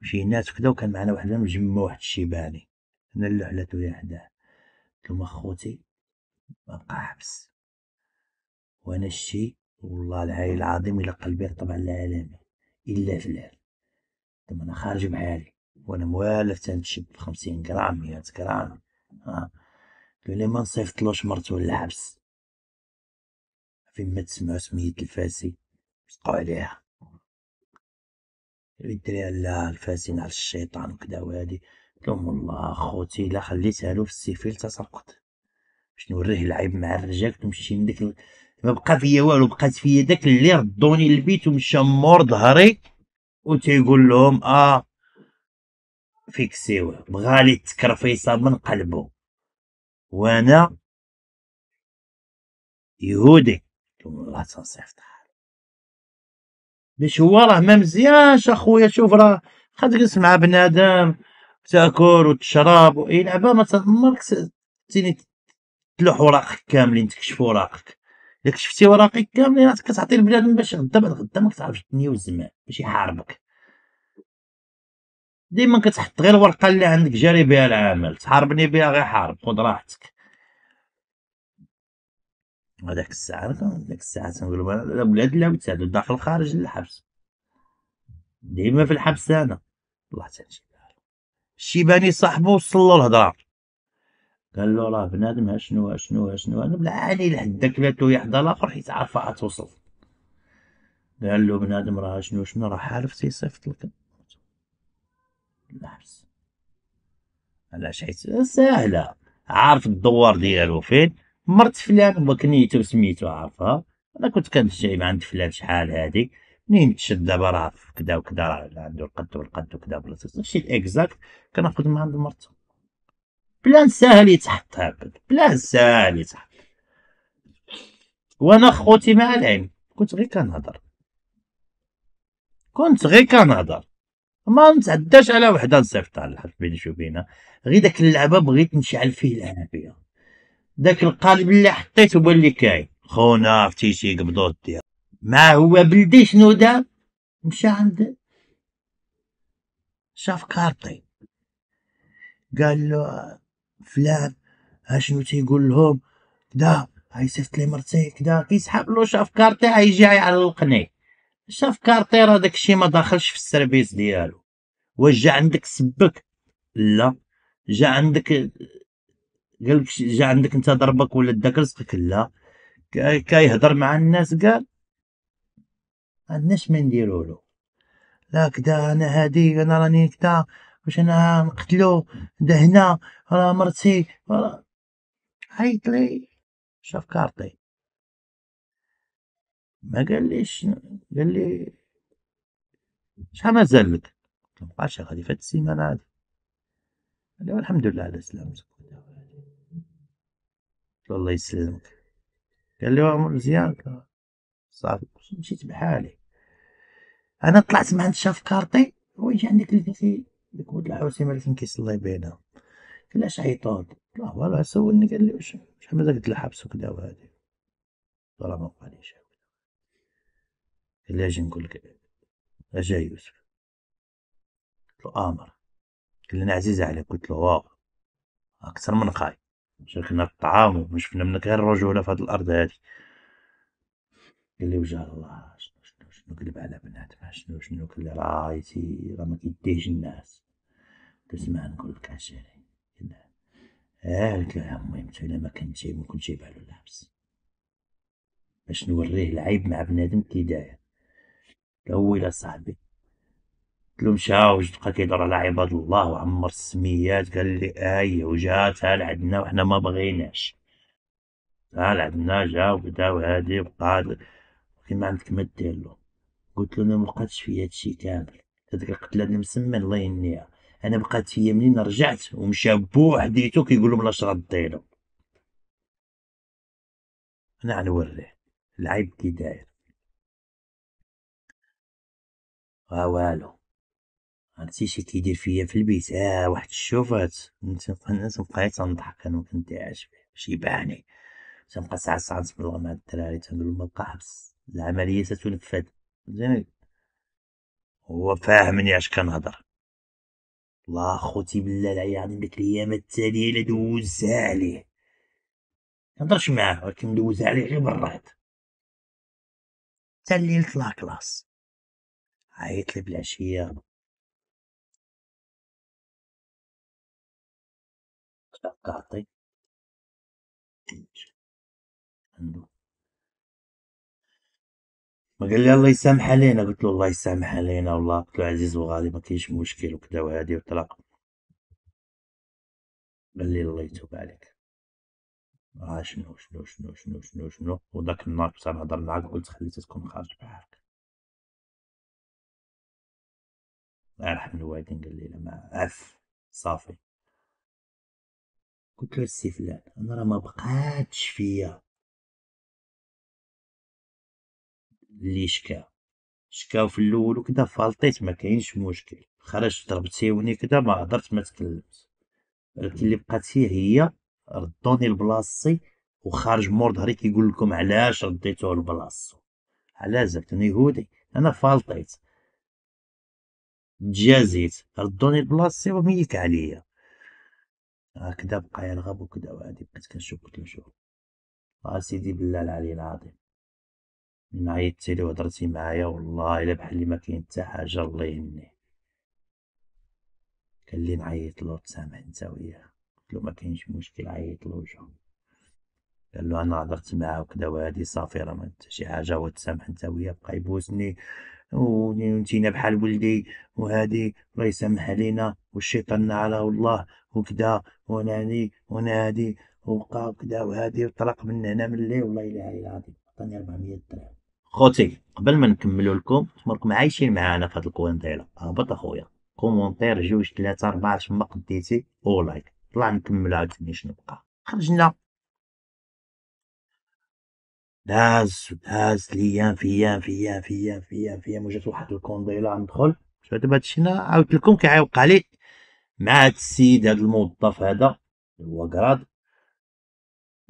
وشي ناس وكدا وكان معنا واحد جمو واحد الشيباني انا اللي حلاتويا حداه قلت لهم اخوتي ما بقى حبس وانا الشيء والله العلي العظيم الى قلبي طبعا العالمي الا فلان طبعا انا خارج بحالي وانا موالف تنتشب بخمسين غرام مية غرام اه لولي ما نصيفطلوش مرتو للحبس فين ما تسمعو سمية الفاسي بصقو عليها الدراري لا الفاسي نعرف الشيطان وكدا وهادي لهم والله خوتي لا خليتها له في السيفيل تسرقط باش نوريه العيب مع الرجال تمشي من ديك ما بقى فيا والو بقات فيا داك اللي ردوني للبيت ومشى مور ظهري وتيقول لهم اه فيكسيوه بغالي تكرفيصا من قلبه وانا يهودي الله تنصيف باش هو راه ما مزيانش اخويا شوف راه جلس مع بنادم تاكل وتشرب إيه، لعبه ما تمركش تيني تلوح وراقك كاملين تكشف وراقك داك شفتي وراقي كاملين راه كتعطي لبنادم باش غدا بعد غدا ما كتعرفش الدنيا والزمان باش يحاربك ديما كتحط غير الورقه اللي عندك جاري بها العمل تحاربني بها غير حارب خد راحتك هذاك الساعه هذاك الساعه تنقولو انا ولاد لا تعادل داخل خارج الحبس ديما في الحبس انا الله تنجي الشيباني صاحبو وصلو الهضره قال له راه بنادم اشنو اشنو اشنو انا بالعالي لحدك باتو يحضر الاخر حيت عارفه غتوصل توصل قال له بنادم راه شنو شنو راه حالف تيصيفط لك الحبس علاش حيت ساهله عارف الدوار ديالو فين مرت فلان هو سميتو عارفها انا كنت كنجيب عند فلان شحال هذيك منين تشد دابا راه كدا وكدا راه عنده القد والقد وكدا بلاصتو شي اكزاكت كناخذ من عند مرتو بلان ساهل يتحط عبد بلان ساهل يتحط وانا خوتي مع العلم كنت غير كنهضر كنت غير كنهضر ما نتعداش على وحده نصيفطها بيني شو بينا غير داك اللعبه بغيت نشعل فيه العافيه داك القالب اللي حطيته هو اللي كاين خونا شي قبضو الدير ما هو بلدي شنو دار مشى عند شاف كارطي قال له فلان اشنو تيقول لهم كدا سيفت لي مرتي كدا كيسحاب له شاف كارتي على القني شاف كارتي راه داكشي ما داخلش في السيرفيس ديالو واش جا عندك سبك لا جا عندك قالك جا عندك انت ضربك ولا داك رزقك لا كيهضر مع الناس قال عندناش ما نديرولو لا كدا انا هادي انا راني كدا واش انا نقتلو دهنا راه مرتي راه عيط لي شاف كارطي ما قال ليش قال لي شحال مازال لك قلت مبقاش غادي فهاد السيمانه هادي قال الحمد لله على سلامتك الله يسلمك قال لي عمر مزيان صافي مشيت بحالي انا طلعت مع شاف كارطي هو يجي عندك لقيتي ديك ولد الحوسي ما كنكيس الله يبينها قال لها اش عيطوك طلع هو سولني قال لي واش شحال له الحبس وكذا وهادي راه ما بقاليش قال لي اجي نقول لك اجا يوسف قلت له امر قال لي انا عزيز عليك قلت له واو اكثر من خاي شاركنا الطعام وما شفنا منك غير الرجوله في هاد الارض هادي قال لي وجه الله نقلب على بنات ما شنو شنو كل رايتي راه ما كيديش الناس تسمع نقول لك عشيري قلت يا امي انت الا ما كنتي ممكن تجيب على لابس باش نوريه العيب مع بنادم كيداير هو الى صاحبي قلت له مشى وجد بقى كيدور على عباد الله وعمر السميات قال لي اي وجات ها عندنا وحنا ما بغيناش ها عندنا جا وبدا وهادي وقاد كيما عندك ما دير له قلت له انا مبقاتش فيا هادشي كامل هاديك القتله مسمن الله يهنيها انا بقات فيا منين رجعت ومشى بوحديتو كيقول لهم بلا شرا الديلو انا غنوريه العيب كي داير ها والو عرفتي شي كيدير فيا في البيت اه واحد الشوفات بقيت تنضحك انا وكنتعاش فيه شي باني تنبقى ساعة ساعة نتبلغ مع الدراري تنقول لهم مبقى حبس العملية ستنفذ زينك هو فاهمني اش كنهضر لا خوتي بالله العلي العظيم ديك الايام التاليه الا دوزها عليه كنهضرش معاه ولكن دوزها عليه غير بالرعد حتى الليل طلع كلاس عيط لي بالعشيه تعطي عندو قال لي الله يسامح علينا قلت له الله يسامح علينا والله قلت له عزيز وغالي ما كاينش مشكل وكذا وهادي وطلق قال لي الله يتوب عليك آه شنو شنو شنو شنو شنو شنو وداك النهار كنت نهضر معاك قلت خليت تكون خارج بحالك الله يرحم الوالدين قال لي لا ما عف صافي قلت له السي فلان انا راه ما بقاتش فيا اللي شكا شكاو في الاول وكدا فالطيت ما كاينش مشكل خرجت ضربت سيوني كدا ما هضرت ما تكلمت ولكن اللي بقات هي هي ردوني لبلاصتي وخارج مور ظهري كيقول لكم علاش رديتوه لبلاصتو علاش زعما هودي انا فالطيت تجازيت ردوني لبلاصتي وميك عليا هكذا بقى يرغب وكدا وهادي بقيت كنشوف كنت نشوف آه، سيدي بالله العلي العظيم من عيطتي لي وهضرتي معايا والله الا بحال ما كاين حتى حاجه الله يهني قال لي نعيط له تسامح انت وياه قلت له ما كاينش مشكل عيط له وجهه قال له انا هضرت معاه وكدا وهادي صافي راه ما انت شي حاجه هو تسامح انت وياه بقى يبوسني ونتينا بحال ولدي وهادي الله يسامح علينا والشيطان على والله وكدا وانا هادي وانا هادي وبقى وكدا وهادي وطلق من هنا من لي والله الا العظيم عطاني 400 درهم خوتي قبل ما نكمل لكم تمركم عايشين معانا في هاد الكوينطيله هبط اخويا كومونتير جوج ثلاثة أربعة ما قديتي أو لايك طلع نكمل عاوتاني شنو بقى خرجنا داز داز ليام في ايام في ايام في ايام في ايام في ايام وجات واحد الكونديلا ندخل شو دابا هادشي انا عاودت لكم كيعيوق لي مع هاد السيد هاد الموظف هذا هو كراد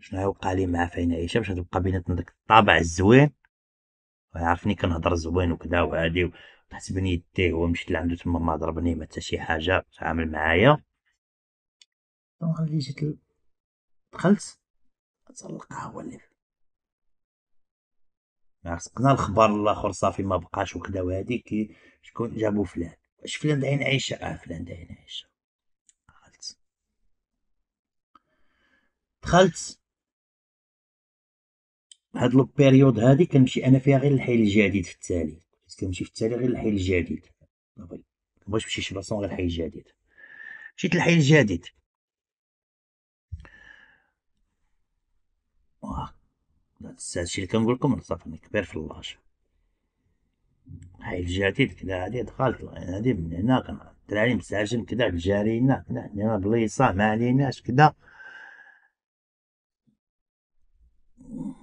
شنو عيوق لي مع فين عيشه باش تبقى بيناتنا داك الطابع الزوين عرفني كنهضر زوين وكذا وهادي يدي يديه مشيت لعندو تما ما ضربني ما حتى شي حاجه تعامل معايا دونك جيت دخلت تلقى هو اللي سقنا الخبر الاخر صافي ما بقاش وكذا وهادي كي شكون جابو فلان واش فلان داين عيشه اه فلان داين عيشه دخلت دخلت هاد لو بيريود هادي كنمشي انا فيها غير الحي الجديد في التالي كنت كنمشي في التالي غير الحي الجديد صافي نمشي شي بلاصه غير الحي الجديد مشيت للحي الجديد واه هادشي اللي كنقول لكم صافي كبير في اللاج الحي الجديد كدا هادي دخلت هادي من هنا كنعرف الدراري مساجم كدا الجارينا هنا هنا بليصه ما عليناش كدا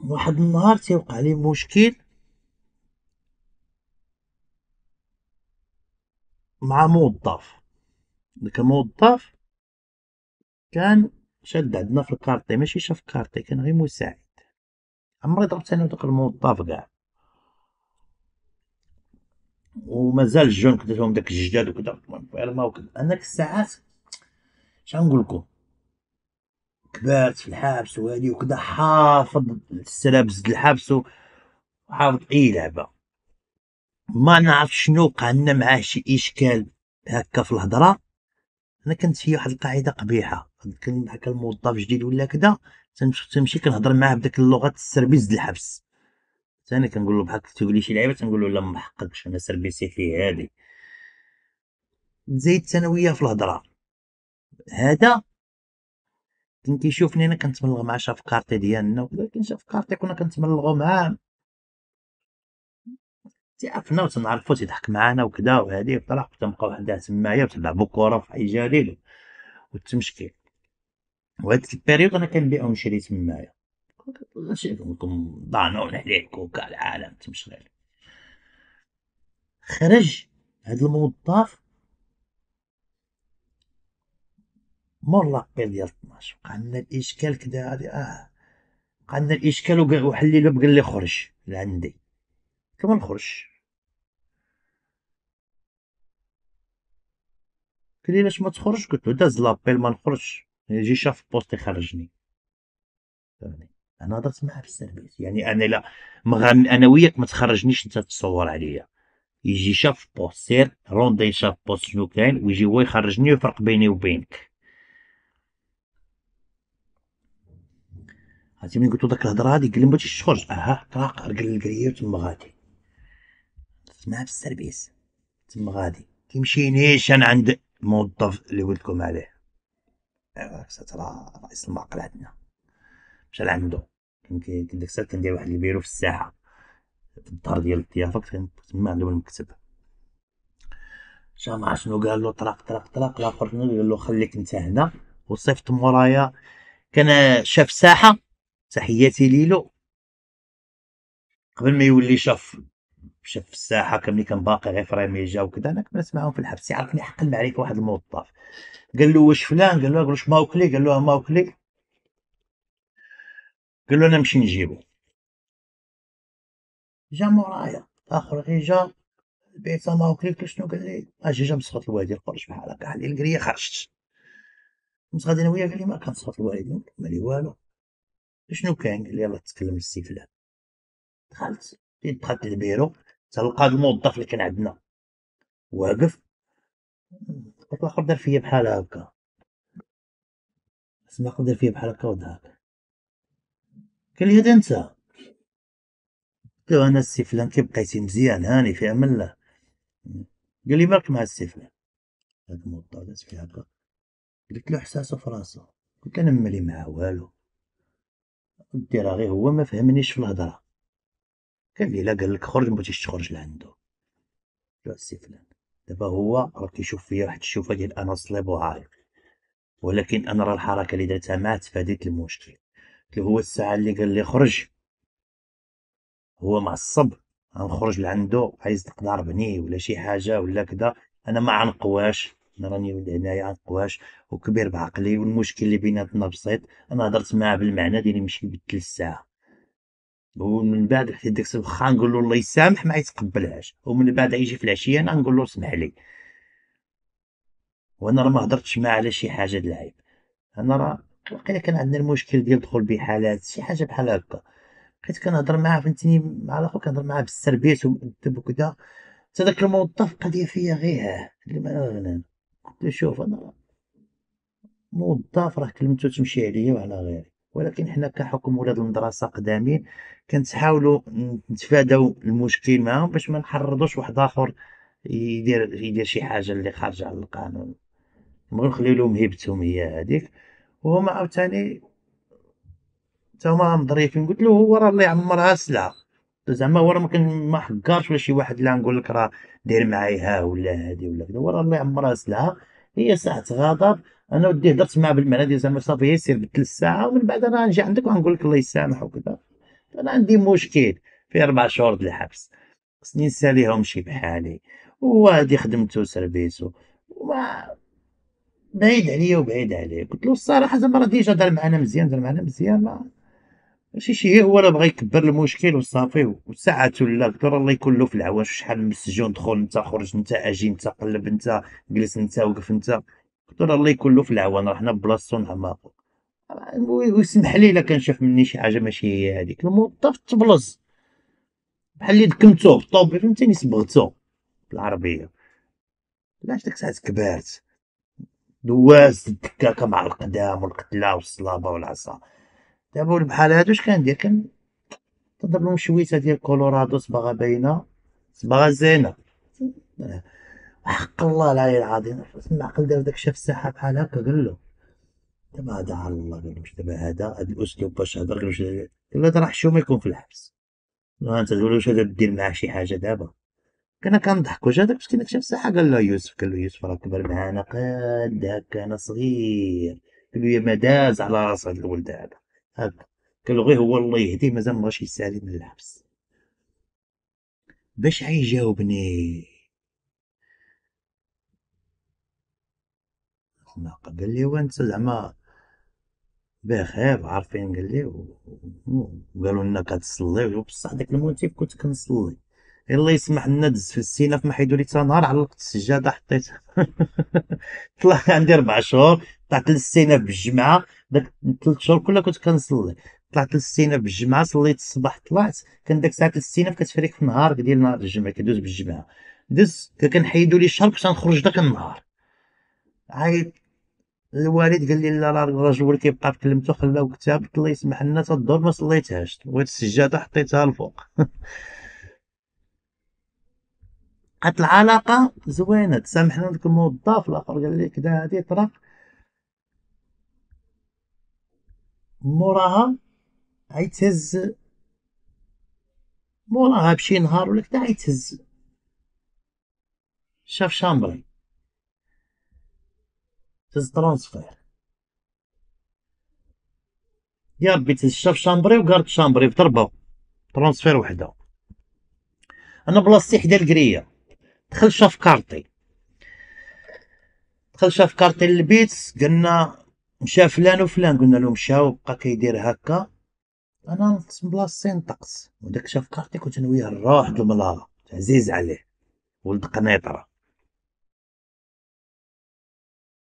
واحد النهار تيوقع لي مشكل مع موظف داك الموظف كان شاد عندنا في الكارطي ماشي شاف الكارطي كان غير مساعد عمري ضربت انا داك الموظف كاع ومازال الجون كنت داك الجداد وكذا المهم انا ديك الساعات شنو نقول لكم كبرت في الحبس وهذه وكذا حافظ السلابس زد الحبس وحافظ اي لعبه ما نعرف شنو وقع لنا معاه شي اشكال هكا في الهضره انا كانت في واحد القاعده قبيحه كان هكا الموظف جديد ولا كذا تنمشي كنهضر معاه بداك اللغه السربيس ديال الحبس انا كنقول له بحال تقول لي شي لعيبه تنقول له لا ما حققش انا سربيسي فيه هادي زيد ثانويه في الهضره هذا كنت يشوفني انا كنتملغ مع شاف كارتي ديالنا ولكن شاف كارتي كنا كنتملغوا معاه تعرفنا وتنعرفو تيضحك معانا وكدا وهادي وطلاق تنبقاو حدا تمايا وتلعبو كورة في حي جليل وتمشكي وهاد البيريود انا كنبيع ونشري تمايا عندكم ضعنا ونحليك وكاع العالم تمشي خرج هاد الموظف مور لابيل ديال 12 بقى عندنا الاشكال كدا غادي اه بقى عندنا الاشكال وحليلو بقى لي خرج لعندي كما نخرج قال لي علاش ما تخرج قلت له داز لابيل ما نخرجش يجي شاف بوست يخرجني فهمني يعني انا هضرت معاه في السيرفيس يعني انا لا مغن... انا وياك ما تخرجنيش انت تصور عليا يجي شاف بوست سير روندي شاف بوست شنو كاين ويجي هو يخرجني ويفرق بيني وبينك هاتي ملي قلتو داك الهضره هادي قال لي بغيتي تخرج اها طراق لكريا و تما غادي تما في السربيس تما غادي كيمشينيش انا عند الموظف اللي قلت لكم عليه راه رئيس المعقل عندنا مشى لعندو كان ديك الساعه كندير واحد البيرو في الساحه في الدار ديال الضيافه كنت تما عندو المكتب جا شنو قال له طرق طرق طرق لا خرجنا قال له خليك انت هنا وصيفط مورايا كان شاف ساحه تحياتي ليلو قبل ما يولي شاف شاف في الساحه كملي كان باقي غير فريمي جا وكذا انا كنت معاهم في الحبس يعرفني حقل عليك واحد الموظف قال له واش فلان قال له واش ماوكلي قال له ماوكلي قال له انا نمشي نجيبو جا مورايا اخر غير جا البيت ما وكليك شنو قال لي اجي آه، جا مسخط الوالدين خرج بحال هكا حل القريه خرجت مسخط انا وياه قال لي ما كنسخط الوالدين ما لي والو شنو كان قال لي يلاه تكلم فلان دخلت بديت دخلت للبيرو تلقى الموظف اللي كان عندنا واقف قلت له دار فيا بحال هكا سمع دار فيا بحال هكا وضحك قال لي هذا انت قلت له انا السي فلان كي بقيتي مزيان هاني في امان الله قال لي بالك مع السي فلان هذا الموظف دازت فيها هكا قلت له حساسه في راسه قلت له انا مالي معاه والو ودي راه هو ما فهمنيش في الهضره قال لي لا قال لك خرج ما بغيتيش تخرج لعندو قلت سي السي فلان دابا هو راه كيشوف فيا واحد الشوفه ديال انا صليب وعارف ولكن انا راه الحركه اللي درتها ما تفاديت المشكل قلت له هو الساعه اللي قال لي خرج هو معصب غنخرج لعندو عايز تقدر بني ولا شي حاجه ولا كذا انا ما عنقواش انا راني هنايا عنقواش وكبير بعقلي والمشكل اللي بيناتنا بسيط انا هضرت معاه بالمعنى ديالي ماشي يبدل الساعه ومن بعد حتى ديك الصبخه نقول له الله يسامح ما يتقبلهاش ومن بعد يجي في العشيه انا نقول له سمح لي وانا راه ما هضرتش معاه على شي حاجه د العيب انا راه وقيلا كان عندنا المشكل ديال دخول بحالات شي حاجه بحال هكا بقيت كنهضر معاه فهمتني مع الاخر كنهضر معاه بالسربيس ومؤدب وكذا حتى داك الموظف قضيه فيا غير اللي ما قلت شوف انا موظف راه كلمتو تمشي عليا وعلى غيري ولكن حنا كحكم ولاد المدرسه قدامين كنتحاولوا نتفاداو المشكل معاهم باش ما نحرضوش واحد اخر يدير يدير شي حاجه اللي خارجه على القانون نبغيو نخليو لهم هيبتهم هي هذيك وهما عاوتاني تا هما مضريفين قلت له هو راه الله يعمرها آه، سلعه زعما هو راه ما كان ما حكرش ولا شي واحد لا نقول لك راه داير معايا ها ولا هادي ولا كذا هو راه الله يعمرها سلعه هي ساعه غضب انا ودي هضرت معاه بالمعنى ديال زعما صافي يسير بدل الساعه ومن بعد انا نجي عندك ونقول لك الله يسامح وكذا انا عندي مشكل في اربع شهور د الحبس خصني نساليهم شي بحالي وهادي خدمتو سربيسو وما بعيد عليا وبعيد عليه قلت له الصراحه زعما راه ديجا دار معنا مزيان دار معنا مزيان ما ماشي شي هو راه بغا يكبر المشكل وصافي وساعات ولا قلت الله يكون له في العواش شحال من السجون دخل انت خرج انت اجي انت قلب انت جلس انت وقف انت قلت الله يكون له في العوان راه حنا بلاصتو نعمقو ويسمح لي الا كنشوف مني شي حاجه ماشي هي هذيك الموظف تبلص بحال اللي دكمتو الطوبيل فهمتيني صبغتو بالعربيه علاش ديك الساعه كبرت دواز الدكاكه مع القدام والقتله والصلابه والعصا دابا هو بحال هادو اش كندير كن كنضرب لهم شويته ديال كولورادو صباغه باينه صباغه زينه حق الله العلي العظيم تما عقل دار داك شاف الساحه بحال هكا قال له دابا هذا على الله قال له واش دابا هذا هذا الاسلوب باش هضر قال له قال له راه حشومه يكون في الحبس انت تقول واش هذا دير معاه شي حاجه دابا كنا كنضحكوا جا داك مسكين شاف الساحه قال له يوسف قال له يوسف راه كبر معانا قد هكا انا صغير قال له ما داز على راس هذا الولد هذا هكا قال غير هو الله يهدي مازال ما غاش يستعلي من الحبس باش عيجاوبني الخناقة قال لي وانت زعما بخير عارفين قال لي وقالوا لنا كتصلي وبصح داك الموتيف كنت كنصلي الله يسمح لنا دز في السيناف ما محيدو لي تا نهار علقت السجاده حطيتها [laughs] طلع عندي ربع شهور طلعت للسيناف بالجمعه داك الثلاث شهور كلها كنت كنصلي طلعت للسينا بالجمعه صليت الصباح طلعت كان داك الساعه السينا كتفريق في النهار ديال نهار الجمعه كدوز بالجمعه دوز كنحيدوا لي الشهر باش نخرج داك النهار عيط الوالد قال لي لا راه الراجل هو كيبقى في كلمته خلاو كتاب الله يسمح لنا تا الدور ما صليتهاش بغيت السجاده حطيتها الفوق بقات [laughs] العلاقه زوينه تسامحنا لك الموظف الاخر قال لي كذا هذه طرق موراها غيتهز موراها بشي نهار ولا كدا غيتهز شاف شامبري تهز ترونسفير يا ربي تهز شاف شامبري وكارد شامبري بضربه ترونسفير وحده انا بلاصتي حدا الكريه دخل شاف كارتي دخل شاف كارتي للبيت قلنا مشى فلان وفلان قلنا له مشى وبقى كيدير هكا انا بلاصتي نطقت وداك شاف كارتي كنت نويه نروح نروح الملاله عزيز عليه ولد قنيطره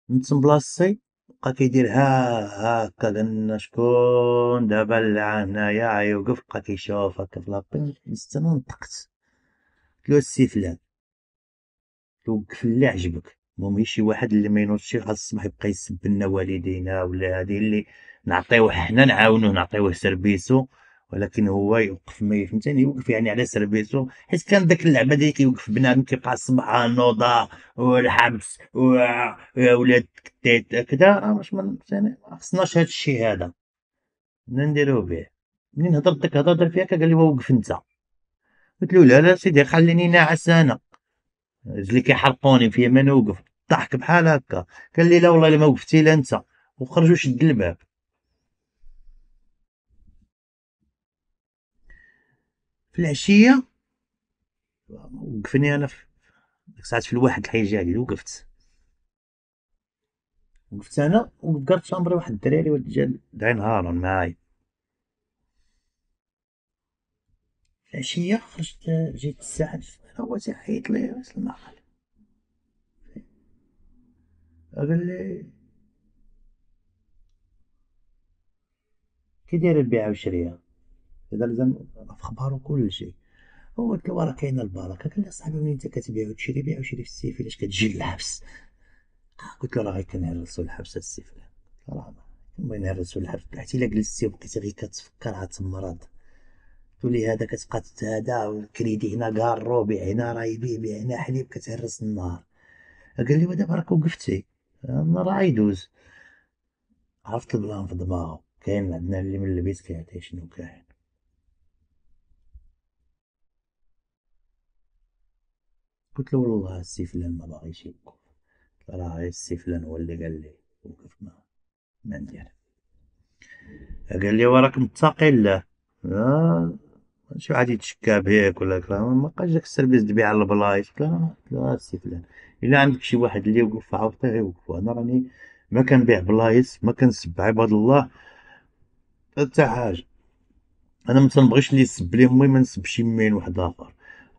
نت بلاصتي بقى كيدير ها هكا قلنا شكون دابا اللي هنايا يوقف بقى كيشوف هكا في لابين استنى نطقت قلت له السي فلان توقف اللي عجبك المهم شي واحد اللي ما ينوضش غاد الصبح يبقى يسب لنا والدينا ولا هادي اللي نعطيوه حنا نعاونوه نعطيوه سيرفيسو ولكن هو يوقف ما فهمتني يوقف يعني على سيرفيسو حيت كان داك اللعبه ديال كيوقف بنادم كيبقى الصباح نوضه والحبس ولاد كتيت كذا أه، واش ما خصناش هذا الشيء هذا نديرو به منين هضرت ديك الهضره فيها قال لي وقف انت قلت له لا لا سيدي خليني ناعس انا رجلي كيحرقوني في ما نوقف ضحك بحال هكا قال لي لا والله الا ما وقفتي لا انت وخرج وشد الباب في العشيه وقفني انا في ديك الساعات في الواحد الحي جالي وقفت وقفت انا وذكرت شامبري واحد الدراري ولد جا دعي نهارهم معايا العشيه خرجت جيت الساعه انا هو تيحيط لي وصل المعقل لي كي داير البيعة والشريا إذا لازم أخبار وكل شيء هو قلت له راه كاينه البركه قال لي صاحبي ملي انت كتبيع وتشري بيع وشري في السيف علاش كتجي للحبس آه، قلت له راه غير كنهرسوا الحبس السيف راه ما ينهرسوا الحبس حتى الا جلستي وبقيتي غير كتفكر عاد تمرض تولي هذا كتبقى هذا والكريدي هنا كار بيع هنا راه يبيع هنا حليب كتهرس النهار قال لي ودابا راك وقفتي راه يدوز عرفت البلان في دماغه كاين عندنا اللي من البيت كيعطي شنو كاين قلت له والله السي فلان ما باغيش يوقف راه السي فلان هو اللي قال لي وقف ما ما ندير قال لي وراك متساقي آه، لا شي واحد يتشكى بيك ولا كلام ما بقاش داك السيرفيس تبيع على البلايص قلت له آه، آه، السي فلان الا عندك شي واحد اللي يوقف في عوضتي غيوقفو انا راني ما كنبيع بلايص ما كنسب عباد الله حتى حاجه انا ما تنبغيش اللي يسب لي امي ما نسبش مين واحد اخر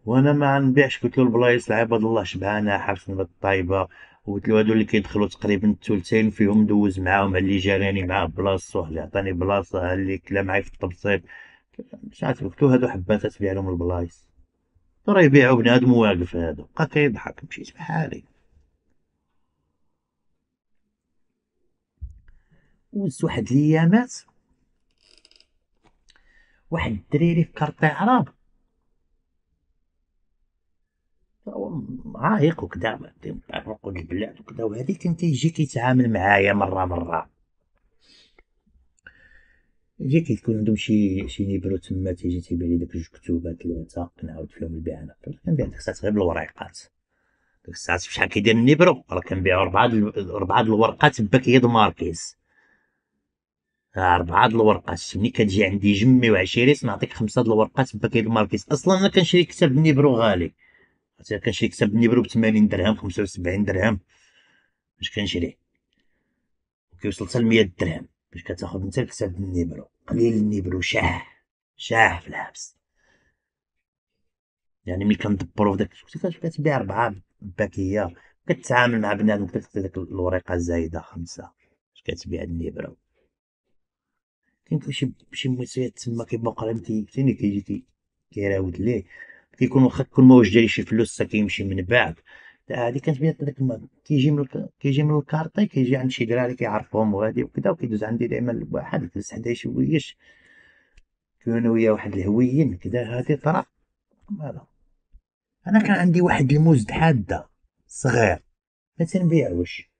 وانا ما نبيعش قلت له البلايص لعباد الله شبعانه حابس نبات الطايبه قلت له هادو اللي كيدخلوا تقريبا الثلثين فيهم دوز معاهم اللي جاراني معاه بلاصه واحد اللي عطاني بلاصه اللي كلا معاي في التبسيط مش عارف قلت له هادو حبات تبيع لهم البلايص راه يبيعو بنادم واقف هذا بقى كيضحك مشيت بحالي وزت واحد ليامات واحد الدريري في كارطي عرب عايق وكذا تنقول البلاد وكدا وهذه كان كيجي كيتعامل معايا مره مره كي تكون عندهم شي شي نيبرو تما تيجي تيبان لي داك جوج كتوبات ثلاثه كنعاود فيهم البيع انا كنبيع ديك الساعات غير بالوريقات ديك الساعات شحال كيدير النيبرو راه كنبيعو ربعه دل... ربعه د الورقات بكيد ماركيز اربعه د الورقات ملي كتجي عندي جمي وعشيريس نعطيك خمسه د الورقات بكيد ماركيز اصلا انا كنشري كتاب النيبرو غالي كنشري كتاب النيبرو ب 80 درهم 75 درهم باش كنشريه كيوصل حتى ل 100 درهم باش كتاخد نتا الكتاب النيبرو قليل النيبرو شاح شاح في الحبس يعني ملي كندبرو في داك الكتاب كتبيع ربعة باكية كتعامل مع بنادم كتعطي ديك الوريقة الزايدة خمسة باش كتبيع النيبرو كاين شي شي مسيات تما كيبقى قريب فين كيجي كيراود ليه كيكون واخا تكون ما واش جاي شي فلوس كيمشي من بعد هذه كانت بنت داك كيجي من كيجي من الكارطي كيجي عند شي دراري كيعرفهم وهادي وكذا وكيدوز عندي دائما واحد كيدوز حدا يشويش كون ويا واحد الهويين كذا هادي طرا مالا انا كان عندي واحد الموز حاده صغير ما تنبيعوش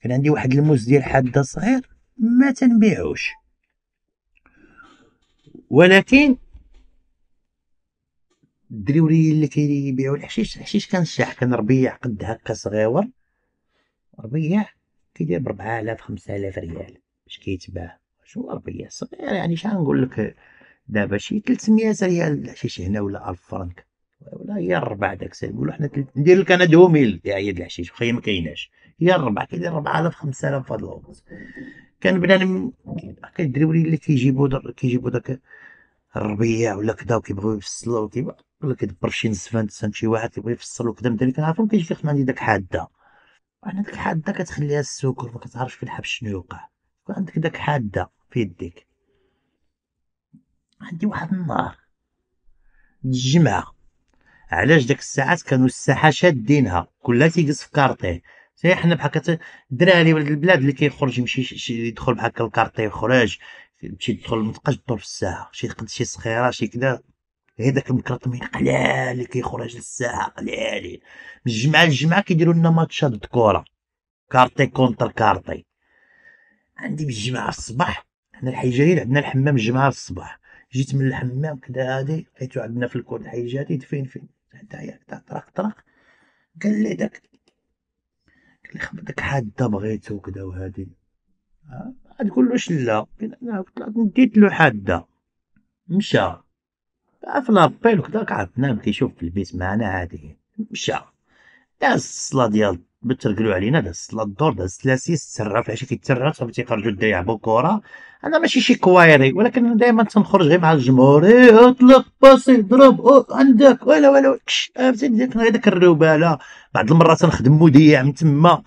كان عندي واحد الموز ديال حاده صغير ما تنبيعوش ولكن الدريوري اللي كيبيعوا الحشيش الحشيش كان الشاح كان ربيع قد هكا صغيور ربيع كيدير ب 4000 5000 ريال باش كيتباع شو ربيع صغير يعني شحال نقول لك دابا شي 300 ريال الحشيش هنا ولا 1000 فرنك ولا هي الربع داك الساعه نقولوا حنا ندير لك انا دوميل تاع هي الحشيش واخا ما كايناش هي الربع كيدير 4000 5000 في هذا الوقت بنادم كاين الدريوري اللي كيجيبوا كيجيبوا داك الربيع ولا كذا وكيبغيو يفصلوا ولا كيدبر شي نزفان تسان شي واحد كيبغي يفصل وكذا مدري كنعرفهم كيجي كيخدم عندي داك حاده وانا داك حاده كتخليها السكر ما كتعرفش في الحبس شنو يوقع عندك داك حاده في يديك عندي واحد النهار الجمعه علاش داك الساعات كانوا الساحه شادينها كلها تيجلس في كارطيه حنا بحال الدراري ولاد البلاد اللي كيخرج يمشي يدخل بحال الكارطيه يخرج تمشي تدخل المتقى تدور في الساحه شي تقد شي صخيره شي كذا غير داك المكرطمين قلالي كيخرج للساحه قلالي من الجمعه للجمعه كيديروا لنا ماتشات الكره كارتي كونتر كارتي عندي بالجمعه الصباح حنا الحيجري عندنا الحمام الجمعه الصباح جيت من الحمام كدا هادي لقيتو عندنا في الكور الحيجاتي فين فين هدايا كدا طرق طرق قال لي داك قال لي داك حاده بغيتو كدا وهادي ها تقول له لا قلت لها له حاده مشى في لابيل وكذا عرفنا كيشوف في البيت معنا عادي مشى داز الصلاة ديال بترقلو علينا داز الصلاة الدور داز الثلاثيس تسرى في العشاء كيتسرى صافي تيخرجو الدريع يلعبو كورة أنا ماشي شي كوايري ولكن دايما تنخرج غير مع الجمهور إيه أطلق باسي ضرب عندك ولا ولا كش عرفتي ديك غير داك الروبالة بعض المرات تنخدم مذيع من تما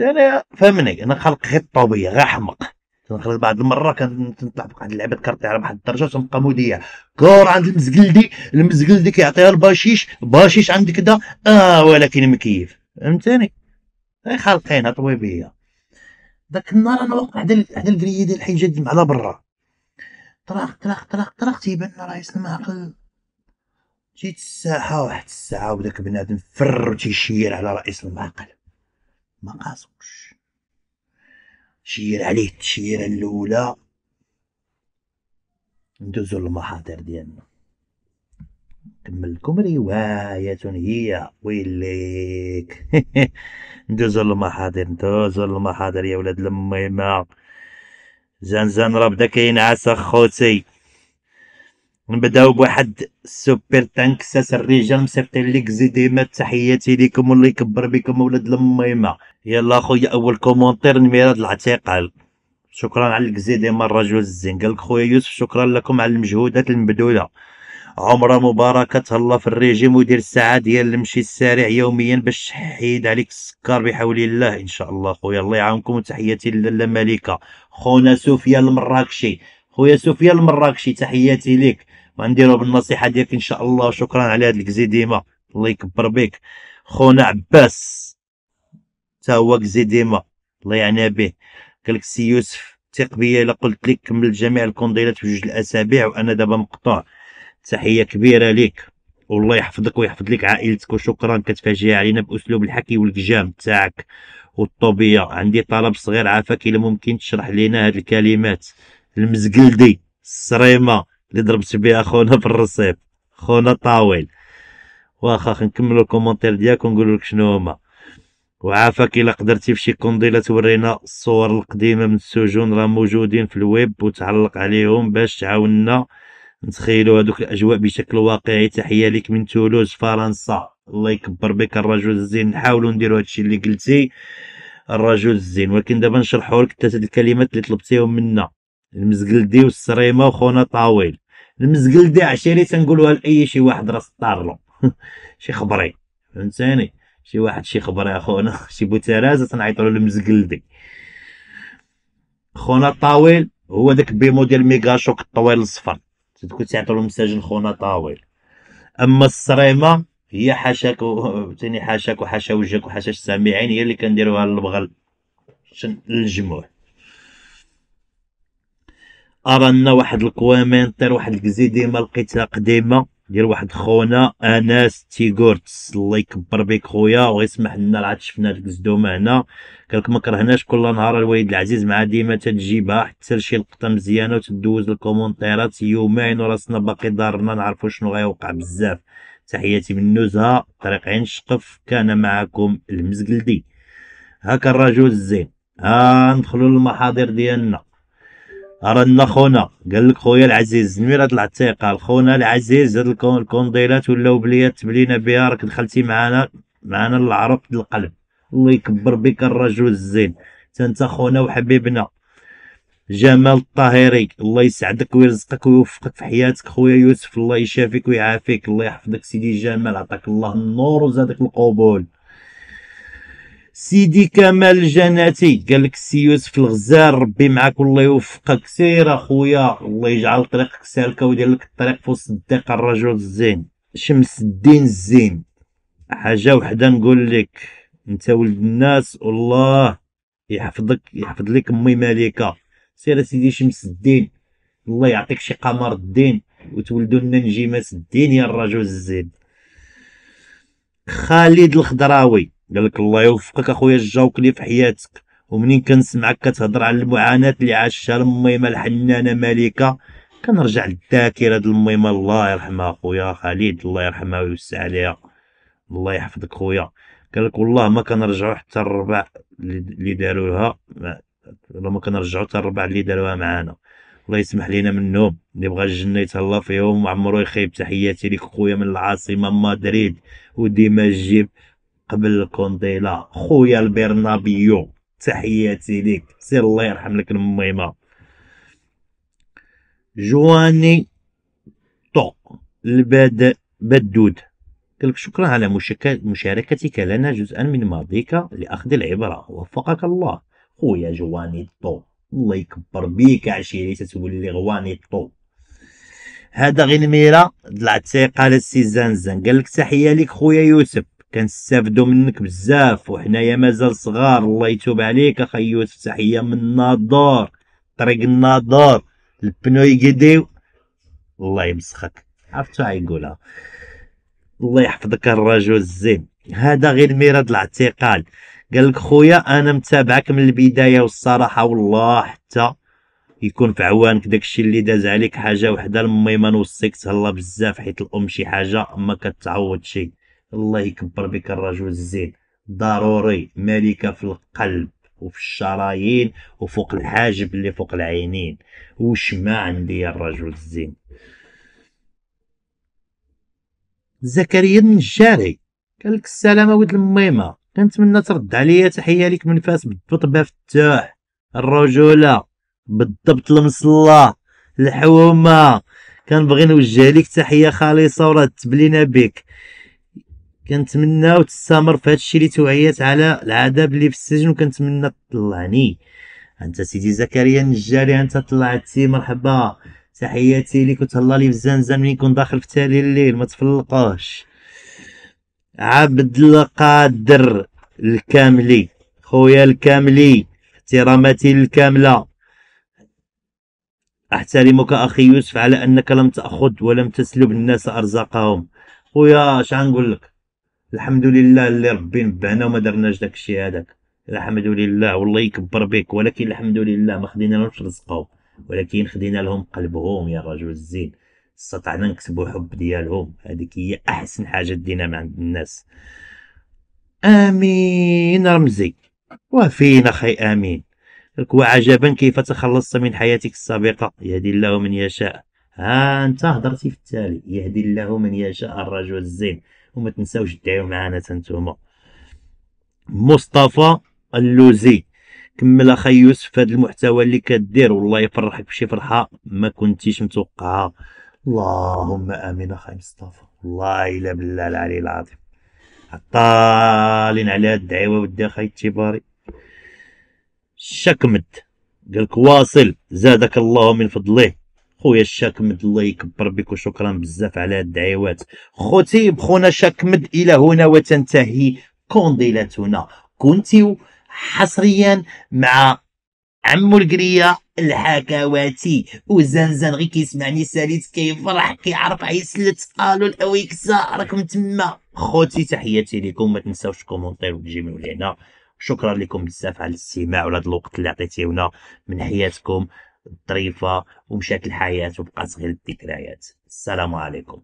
انا فهمني انا خلق غير طوبية غير حمق كنخلق بعض المره كنطلع نطلع واحد اللعبه كارطي على واحد الدرجه تنبقى موديه كور عند المزقلدي المزقلدي كيعطيها الباشيش باشيش عند كدا اه ولكن مكيف فهمتني غير خالقينها طويبيه داك النهار انا واقف حدا حدا الكريي ديال الحي جد على برا طراخ طراخ طراخ طراخ تيبان رايس المعقل جيت الساحه واحد الساعه وداك بنادم فر تيشير على رئيس المعقل ما قاصوش شير عليه التشيره الاولى ندوزو للمحاضر ديالنا نكملكم رواية هي ويليك [laughs] ندوزو للمحاضر ندوزو للمحاضر يا ولاد الميمة زنزان ربدا كينعس اخوتي نبداو بواحد السوبر تانك ساس الرجال مصيفطين ليك زيديمات تحياتي ليكم والله يكبر بكم ولاد الميمه يلا خويا اول كومونتير نميره الاعتقال شكرا على الكزيديما الرجل الزين قالك خويا يوسف شكرا لكم على المجهودات المبذوله عمره مباركه تهلا في الريجيم ودير الساعه ديال المشي السريع يوميا باش تحيد عليك السكر بحول الله ان شاء الله خويا الله يعاونكم وتحياتي للالة مليكه خونا سوفيا المراكشي خويا سفيان المراكشي تحياتي ليك وغنديرو بالنصيحه ديالك ان شاء الله وشكرا على هاد الكزيديمه الله يكبر بك خونا عباس تا هو كزيديمه الله يعنى به قالك سي يوسف ثق بيا الا قلت لك كمل جميع الكونديلات في جوج الاسابيع وانا دابا مقطوع تحيه كبيره ليك والله يحفظك ويحفظ لك عائلتك وشكرا كتفاجئ علينا باسلوب الحكي والكجام تاعك والطوبيه عندي طلب صغير عافاك الا ممكن تشرح لينا هاد الكلمات المزقلدي الصريمه اللي ضربت بها خونا في الرصيف خونا طاويل واخا نكملوا الكومونتير ديالك ونقول لك شنو هما وعافاك الا قدرتي فشي كونديله تورينا الصور القديمه من السجون راه موجودين في الويب وتعلق عليهم باش تعاوننا نتخيلوا هذوك الاجواء بشكل واقعي تحيه لك من تولوز فرنسا الله يكبر بك الرجل الزين نحاولوا نديروا هادشي اللي قلتي الرجل الزين ولكن دابا نشرحوا لك ثلاثه الكلمات اللي طلبتيهم منا المزقلدي والسريمه وخونا طاويل المزقلدي عشيري تنقولوها لاي شي واحد راس طارلو [laughs] شي خبري فهمتاني شي واحد شي خبري اخونا [laughs] شي بوترازه تنعيطوا له المزقلدي خونا طاويل هو داك بيمو ديال ميغا شوك الطويل الصفر تدكو تعطوا له مساجن خونا طاويل اما الصريمه هي حاشاك ثاني حاشاك وحاشا وجهك وحاشا السامعين هي اللي كنديروها للبغل الجموع ارانا واحد الكوامنتير واحد الكزيدي ما لقيتها قديمه ديال واحد خونا انس تيغورتس الله يكبر بك خويا ويسمح لنا عاد شفنا هاد الزدومه هنا قالك مكرهناش ما كرهناش كل نهار الوالد العزيز مع ديما تتجيبها حتى لشي لقطه مزيانه وتدوز الكومونتيرات يومين وراسنا باقي ضارنا نعرفوا شنو غيوقع بزاف تحياتي من نزهه طريق عين شقف كان معكم المزقلدي هاكا الرجل الزين ها ندخلوا للمحاضر ديالنا رانا خونا قال لك خويا العزيز زنوير هاد الثقه لخونا العزيز هاد الكونديلات ولاو بليات تبلينا بها راك دخلتي معانا معانا للعرق القلب الله يكبر بك الرجل الزين تانتا خونا وحبيبنا جمال الطاهري الله يسعدك ويرزقك ويوفقك في حياتك خويا يوسف الله يشافيك ويعافيك الله يحفظك سيدي جمال عطاك الله النور وزادك القبول سيدي كمال الجناتي قال لك السي يوسف الغزال ربي معاك والله يوفقك سير اخويا الله يجعل طريقك سالكه ويدير لك الطريق في وسط الضيق الرجل الزين شمس الدين الزين حاجه وحده نقول لك انت ولد الناس والله يحفظك يحفظ لك امي مالكه سير سيدي شمس الدين الله يعطيك شي قمر الدين وتولدوا لنا نجيمه الدين يا الرجل الزين خالد الخضراوي قال لك الله يوفقك اخويا الجوكلي في حياتك ومنين كنسمعك كتهضر على المعاناه اللي عاشها الميمه الحنانه مالكه كنرجع للذاكره ديال الميمه الله يرحمها خويا خالد الله يرحمها ويوسع عليها الله يحفظك خويا قال لك والله ما كنرجعوا حتى الربع اللي داروها والله ما كنرجعوا حتى الربع اللي داروها معانا الله يسمح لينا منهم اللي بغى الجنه يتهلا فيهم وعمرو يخيب تحياتي ليك خويا من العاصمه مدريد وديما الجيب قبل الكونديلا خويا البرنابيو تحياتي ليك سير الله يرحم لك الميمه جواني طو البد بدود قالك شكرا على مشاركتك لنا جزءا من ماضيك لأخذ العبرة وفقك الله خويا جواني طو الله يكبر بيك عشيري تتولي غواني طو هذا غنميرة ميرا طلعت قال السي زان قالك تحية لك خويا يوسف كنستافدو منك بزاف وحنايا مازال صغار الله يتوب عليك اخي يوسف تحيه من الناظور طريق الناظور البنو يقديو الله يمسخك عرفتو يقولها الله يحفظك الرجل الزين هذا غير ميراد الاعتقال قال لك خويا انا متابعك من البدايه والصراحه والله حتى يكون في عوانك داكشي اللي داز عليك حاجه وحده المهم نوصيك تهلا بزاف حيت الام شي حاجه ما كتعوض شي الله يكبر بك الرجل الزين ضروري ملكة في القلب وفي الشرايين وفوق الحاجب اللي فوق العينين وش ما عندي الرجل الزين زكريا النجاري قال لك السلامه ولد الميمه كنتمنى ترد عليا تحيه لك من فاس بالضبط بفتاح الرجوله بالضبط المصله الحومه كنبغي نوجه لك تحيه خالصه وراه تبلينا بك كنتمناو تستمر في هادشي اللي توعيات على العذاب اللي في السجن وكنتمنى تطلعني انت سيدي زكريا النجاري انت طلعتي مرحبا تحياتي ليك وتهلا لي بزنزان ملي نكون داخل في تالي الليل ما تفلقاش عبد القادر الكاملي خويا الكاملي احتراماتي الكامله احترمك اخي يوسف على انك لم تاخذ ولم تسلب الناس ارزاقهم خويا اش غنقول لك الحمد لله اللي ربي نبعنا وما درناش داك الشيء هذاك الحمد لله والله يكبر بك ولكن الحمد لله ما خدينا لهمش رزقهم ولكن خدينا لهم قلبهم يا رجل الزين استطعنا نكسبوا حب ديالهم هذيك هي احسن حاجه دينا مع الناس امين رمزي وفينا اخي امين لك وعجبا كيف تخلصت من حياتك السابقه يهدي الله من يشاء ها انت هضرتي في التالي يهدي الله من يشاء الرجل الزين وما تنساوش دعيو معنا تنتوما مصطفى اللوزي كمل اخي يوسف هذا المحتوى اللي كدير والله يفرحك بشي فرحه ما كنتيش متوقعها اللهم امين اخي مصطفى والله الا بالله العلي العظيم عطالين على هاد الدعوه ودي اخي تيباري شكمد قالك واصل زادك الله من فضله خويا الشاكمد الله يكبر بك وشكرا بزاف على الدعوات الدعيوات خوتي بخونا شاكمد الى هنا وتنتهي كونديلاتنا كنت حصريا مع عمو القريه الحكواتي وزنزن غير كيسمعني ساليت كيفرح كيعرف عيسلت الو الاويكسا راكم تما خوتي تحياتي لكم ما تنساوش كومونتير وتجيبوا لينا شكرا لكم بزاف على الاستماع وعلى الوقت اللي عطيتيونا من حياتكم الطريفه ومشات الحياه وبقات غير الذكريات السلام عليكم